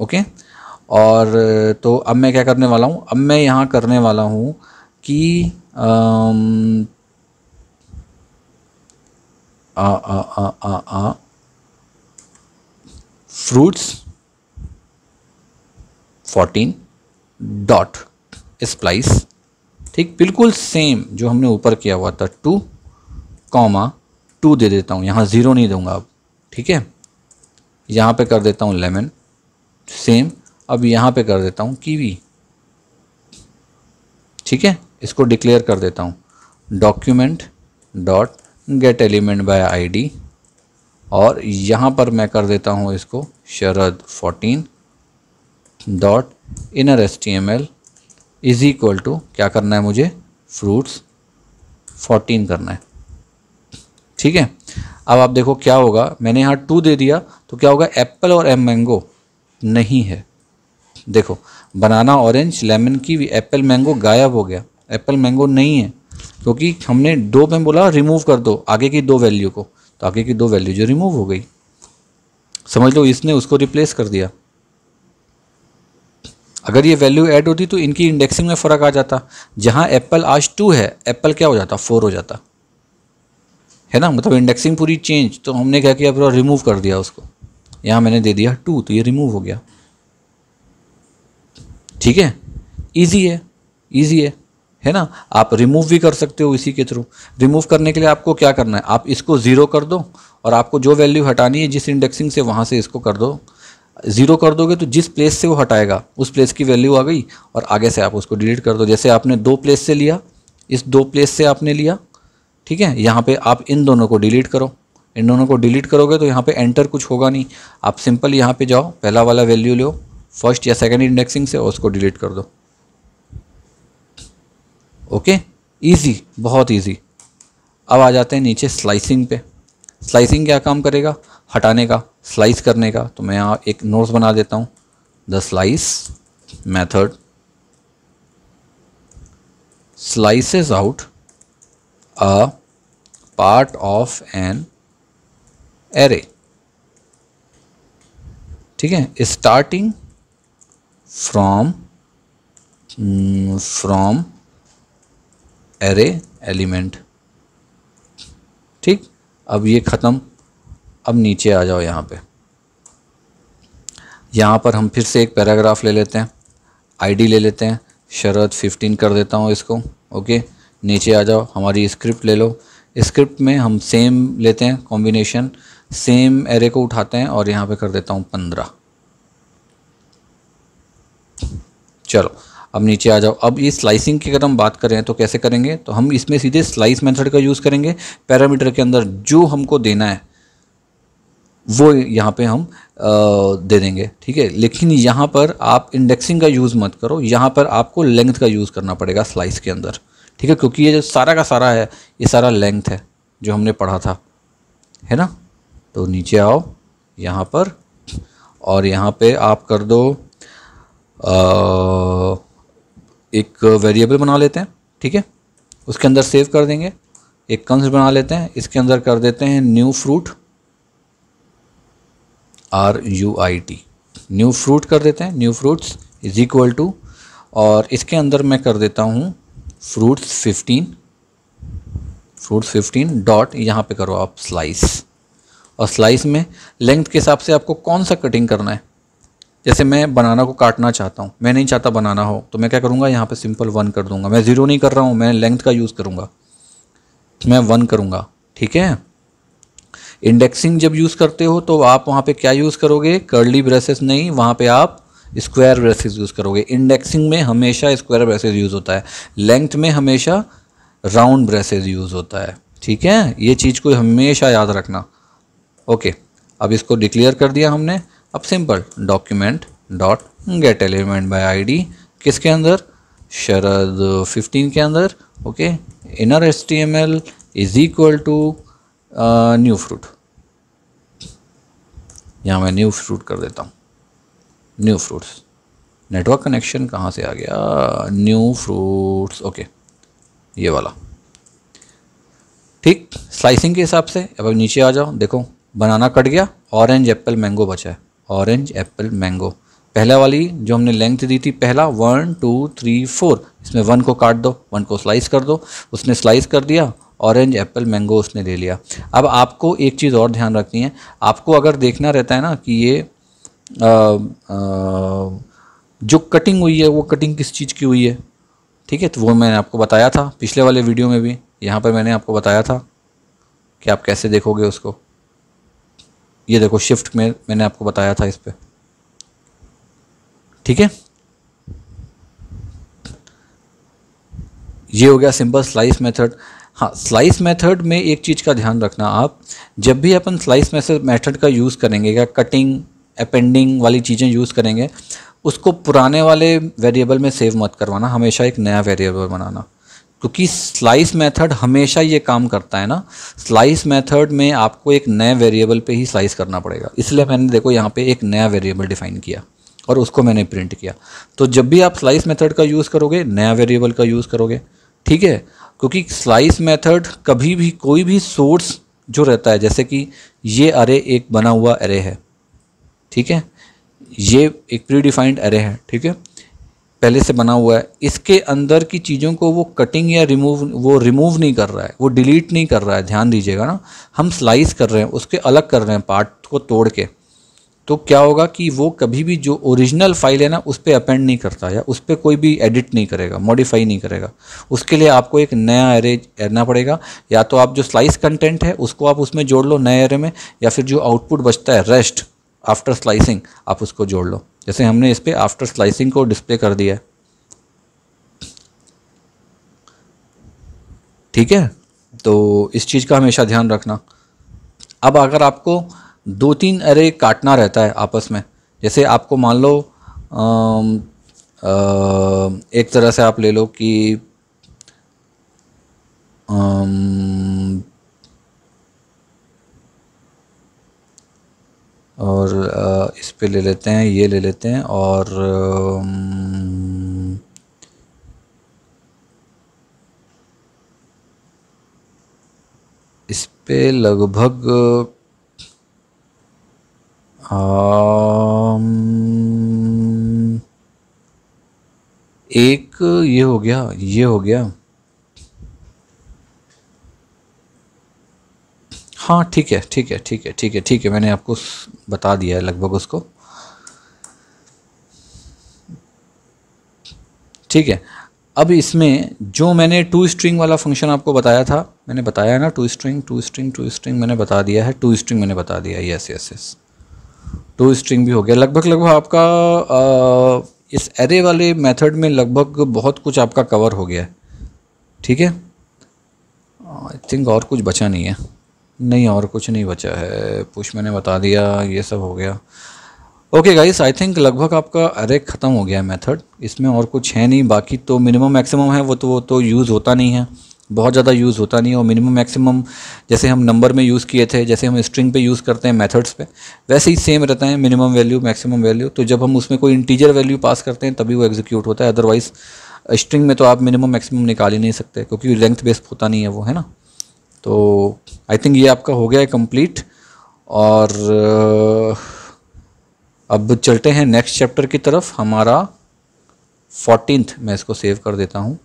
ओके और तो अब मैं क्या करने वाला हूँ अब मैं यहाँ करने वाला हूँ कि आम, आ, आ, आ, आ, आ, फ्रूट्स फोर्टीन डॉट स्प्लाइस ठीक बिल्कुल सेम जो हमने ऊपर किया हुआ था टू कॉमा टू दे देता हूँ यहाँ ज़ीरो नहीं दूंगा अब ठीक है यहाँ पे कर देता हूँ लेमन सेम अब यहाँ पे कर देता हूँ कीवी ठीक है इसको डिक्लेयर कर देता हूँ document dot get element by ID और यहाँ पर मैं कर देता हूँ इसको शरद fourteen dot inner S T M L is equal to क्या करना है मुझे फ्रूट्स फोर्टीन करना है ठीक है अब आप देखो क्या होगा मैंने यहाँ टू दे दिया तो क्या होगा एप्पल और एम मैंगो नहीं है देखो बनाना ऑरेंज लेमन की भी एप्पल मैंगो गायब हो गया एप्पल मैंगो नहीं है क्योंकि तो हमने दो में बोला रिमूव कर दो आगे की दो वैल्यू को तो आगे की दो वैल्यू जो रिमूव हो गई समझ लो इसने उसको रिप्लेस कर दिया अगर ये वैल्यू ऐड होती तो इनकी इंडेक्सिंग में फ़र्क आ जाता जहाँ एप्पल आज टू है एप्पल क्या हो जाता फोर हो जाता है ना मतलब इंडेक्सिंग पूरी चेंज तो हमने क्या किया पूरा रिमूव कर दिया उसको यहाँ मैंने दे दिया टू तो ये रिमूव हो गया ठीक है ईजी है ईजी है है ना आप रिमूव भी कर सकते हो इसी के थ्रू रिमूव करने के लिए आपको क्या करना है आप इसको ज़ीरो कर दो और आपको जो वैल्यू हटानी है जिस इंडेक्सिंग से वहाँ से इसको कर दो ज़ीरो कर दोगे तो जिस प्लेस से वो हटाएगा उस प्लेस की वैल्यू आ गई और आगे से आप उसको डिलीट कर दो जैसे आपने दो प्लेस से लिया इस दो प्लेस से आपने लिया ठीक है यहाँ पे आप इन दोनों को डिलीट करो इन दोनों को डिलीट करोगे तो यहाँ पे एंटर कुछ होगा नहीं आप सिंपल यहाँ पे जाओ पहला वाला वैल्यू लो फर्स्ट या सेकेंड इंडेक्सिंग से और उसको डिलीट कर दो ओके ईजी बहुत ईजी अब आ जाते हैं नीचे स्लाइसिंग पे स्लाइसिंग क्या काम करेगा हटाने का स्लाइस करने का तो मैं यहाँ एक नोट्स बना देता हूँ the slice method slices out a part of an array ठीक है starting from from array element अब ये ख़त्म अब नीचे आ जाओ यहाँ पे यहाँ पर हम फिर से एक पैराग्राफ ले लेते हैं आईडी ले लेते हैं शरद 15 कर देता हूँ इसको ओके नीचे आ जाओ हमारी स्क्रिप्ट ले लो स्क्रिप्ट में हम सेम लेते हैं कॉम्बिनेशन सेम एरे को उठाते हैं और यहाँ पे कर देता हूँ पंद्रह चलो अब नीचे आ जाओ अब ये स्लाइसिंग की अगर हम बात करें तो कैसे करेंगे तो हम इसमें सीधे स्लाइस मेथड का यूज़ करेंगे पैरामीटर के अंदर जो हमको देना है वो यहाँ पे हम दे देंगे ठीक है लेकिन यहाँ पर आप इंडेक्सिंग का यूज़ मत करो यहाँ पर आपको लेंथ का यूज़ करना पड़ेगा स्लाइस के अंदर ठीक है क्योंकि ये जो सारा का सारा है ये सारा लेंथ है जो हमने पढ़ा था है ना तो नीचे आओ यहाँ पर और यहाँ पे आप कर दो आ, एक वेरिएबल बना लेते हैं ठीक है उसके अंदर सेव कर देंगे एक कंस बना लेते हैं इसके अंदर कर देते हैं new fruit R U I T new fruit कर देते हैं new fruits is equal to और इसके अंदर मैं कर देता हूँ fruits fifteen fruits fifteen dot यहाँ पे करो आप स्लाइस और स्लाइस में लेंथ के हिसाब से आपको कौन सा कटिंग करना है जैसे मैं बनाना को काटना चाहता हूँ मैं नहीं चाहता बनाना हो तो मैं क्या करूँगा यहाँ पे सिंपल वन कर दूँगा मैं ज़ीरो नहीं कर रहा हूँ मैं लेंथ का यूज़ करूँगा मैं वन करूँगा ठीक है इंडेक्सिंग जब यूज़ करते हो तो आप वहाँ पे क्या यूज़ करोगे कर्ली ब्रेसेस नहीं वहाँ पे आप स्क्वायर ब्रेसेस यूज़ करोगे इंडेक्सिंग में हमेशा स्क्वायर ब्रेसेस यूज़ होता है लेंथ में हमेशा राउंड ब्रेसेस यूज़ होता है ठीक है ये चीज़ को हमेशा याद रखना ओके अब इसको डिक्लेयर कर दिया हमने अब simple document dot get element by ID किसके अंदर शरद 15 के अंदर okay inner S T M L is equal to new fruit यहाँ मैं न्यू फ्रूट कर देता हूँ न्यू फ्रूट्स नेटवर्क कनेक्शन कहाँ से आ गया न्यू फ्रूट्स ओके ये वाला ठीक स्लाइसिंग के हिसाब से अब नीचे आ जाओ देखो बनाना कट गया ऑरेंज एप्पल मैंगो बचा है ऑरेंज एप्पल मैंगो पहला वाली जो हमने लेंथ दी थी पहला वन टू थ्री फोर इसमें वन को काट दो वन को स्लाइस कर दो उसने स्लाइस कर दिया ऑरेंज एप्पल मैंगो उसने ले लिया अब आपको एक चीज़ और ध्यान रखनी है आपको अगर देखना रहता है ना कि ये आ, आ, जो कटिंग हुई है वो कटिंग किस चीज़ की हुई है ठीक है तो वो मैंने आपको बताया था पिछले वाले वीडियो में भी यहाँ पर मैंने आपको बताया था कि आप कैसे देखोगे उसको ये देखो शिफ्ट में मैंने आपको बताया था इस पर ठीक है ये हो गया सिंपल स्लाइस मेथड हाँ स्लाइस मेथड में एक चीज़ का ध्यान रखना आप जब भी अपन स्लाइस मेथड का यूज़ करेंगे या कटिंग अपेंडिंग वाली चीज़ें यूज़ करेंगे उसको पुराने वाले वेरिएबल में सेव मत करवाना हमेशा एक नया वेरिएबल बनाना क्योंकि स्लाइस मेथड हमेशा ये काम करता है ना स्लाइस मेथड में आपको एक नए वेरिएबल पे ही स्लाइस करना पड़ेगा इसलिए मैंने देखो यहाँ पे एक नया वेरिएबल डिफाइन किया और उसको मैंने प्रिंट किया तो जब भी आप स्लाइस मेथड का यूज़ करोगे नया वेरिएबल का यूज़ करोगे ठीक है क्योंकि स्लाइस मेथड कभी भी कोई भी सोर्स जो रहता है जैसे कि ये अरे एक बना हुआ अरे है ठीक है ये एक प्री डिफाइंड अरे है ठीक है पहले से बना हुआ है इसके अंदर की चीज़ों को वो कटिंग या रिमूव वो रिमूव नहीं कर रहा है वो डिलीट नहीं कर रहा है ध्यान दीजिएगा ना हम स्लाइस कर रहे हैं उसके अलग कर रहे हैं पार्ट को तोड़ के तो क्या होगा कि वो कभी भी जो ओरिजिनल फाइल है ना उस पर अपेंड नहीं करता या उस पर कोई भी एडिट नहीं करेगा मॉडिफाई नहीं करेगा उसके लिए आपको एक नया एरे एरना पड़ेगा या तो आप जो स्लाइस कंटेंट है उसको आप उसमें जोड़ लो नए एरे में या फिर जो आउटपुट बचता है रेस्ट आफ्टर स्लाइसिंग आप उसको जोड़ लो जैसे हमने इस पर आफ्टर स्लाइसिंग को डिस्प्ले कर दिया है ठीक है तो इस चीज़ का हमेशा ध्यान रखना अब अगर आपको दो तीन अरे काटना रहता है आपस में जैसे आपको मान लो आ, आ, एक तरह से आप ले लो कि और इस पर ले लेते हैं ये ले लेते हैं और इस पर लगभग एक ये हो गया ये हो गया हाँ ठीक है ठीक है ठीक है ठीक है ठीक है मैंने आपको बता दिया है लगभग उसको ठीक है अब इसमें जो मैंने टू स्ट्रिंग वाला फंक्शन आपको बताया था मैंने बताया ना to string to string to string मैंने बता दिया है टू स्ट्रिंग मैंने बता दिया yes yes yes to string भी हो गया लगभग लगभग आपका आ, इस एरे वाले मेथड में लगभग बहुत कुछ आपका कवर हो गया है ठीक है आई थिंक और कुछ बचा नहीं है नहीं और कुछ नहीं बचा है पुश मैंने बता दिया ये सब हो गया ओके गाइस आई थिंक लगभग आपका अरे ख़त्म हो गया है मेथड इसमें और कुछ है नहीं बाकी तो मिनिमम मैक्सिमम है वो तो वो तो यूज़ होता नहीं है बहुत ज़्यादा यूज़ होता नहीं और मिनिमम मैक्सिमम जैसे हम नंबर में यूज़ किए थे जैसे हम स्ट्रिंग पे यूज़ करते हैं मेथड्स पे वैसे ही सेम रहता है मिनिमम वैल्यू मैक्सिमम वैल्यू तो जब हम उसमें कोई इंटीजर वैल्यू पास करते हैं तभी वो एग्जीक्यूट होता है अदरवाइज़ स्ट्रिंग में तो आप मिनिमम मैक्सिमम निकाल ही नहीं सकते क्योंकि लेंथ बेस्ड होता नहीं है वो है ना तो आई थिंक ये आपका हो गया है कंप्लीट और अब चलते हैं नेक्स्ट चैप्टर की तरफ हमारा फोर्टीन मैं इसको सेव कर देता हूँ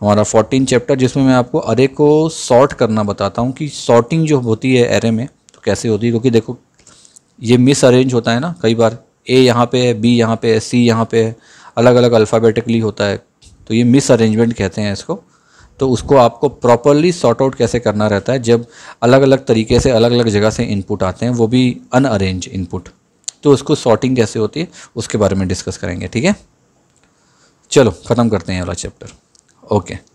हमारा फोर्टीन चैप्टर जिसमें मैं आपको अरे को सॉर्ट करना बताता हूँ कि सॉर्टिंग जो होती है एरे में तो कैसे होती है क्योंकि देखो ये मिस अरेंज होता है ना कई बार ए यहाँ पे है बी यहाँ पे है सी यहाँ पे है अलग अलग अल्फ़ाबेटिकली होता है तो ये मिस अरेंजमेंट कहते हैं इसको तो उसको आपको प्रॉपरली सॉर्ट आउट कैसे करना रहता है जब अलग अलग तरीके से अलग अलग जगह से इनपुट आते हैं वो भी अनअरेंज इनपुट तो उसको सॉर्टिंग कैसे होती है उसके बारे में डिस्कस करेंगे ठीक है चलो ख़त्म करते हैं वाला चैप्टर ओके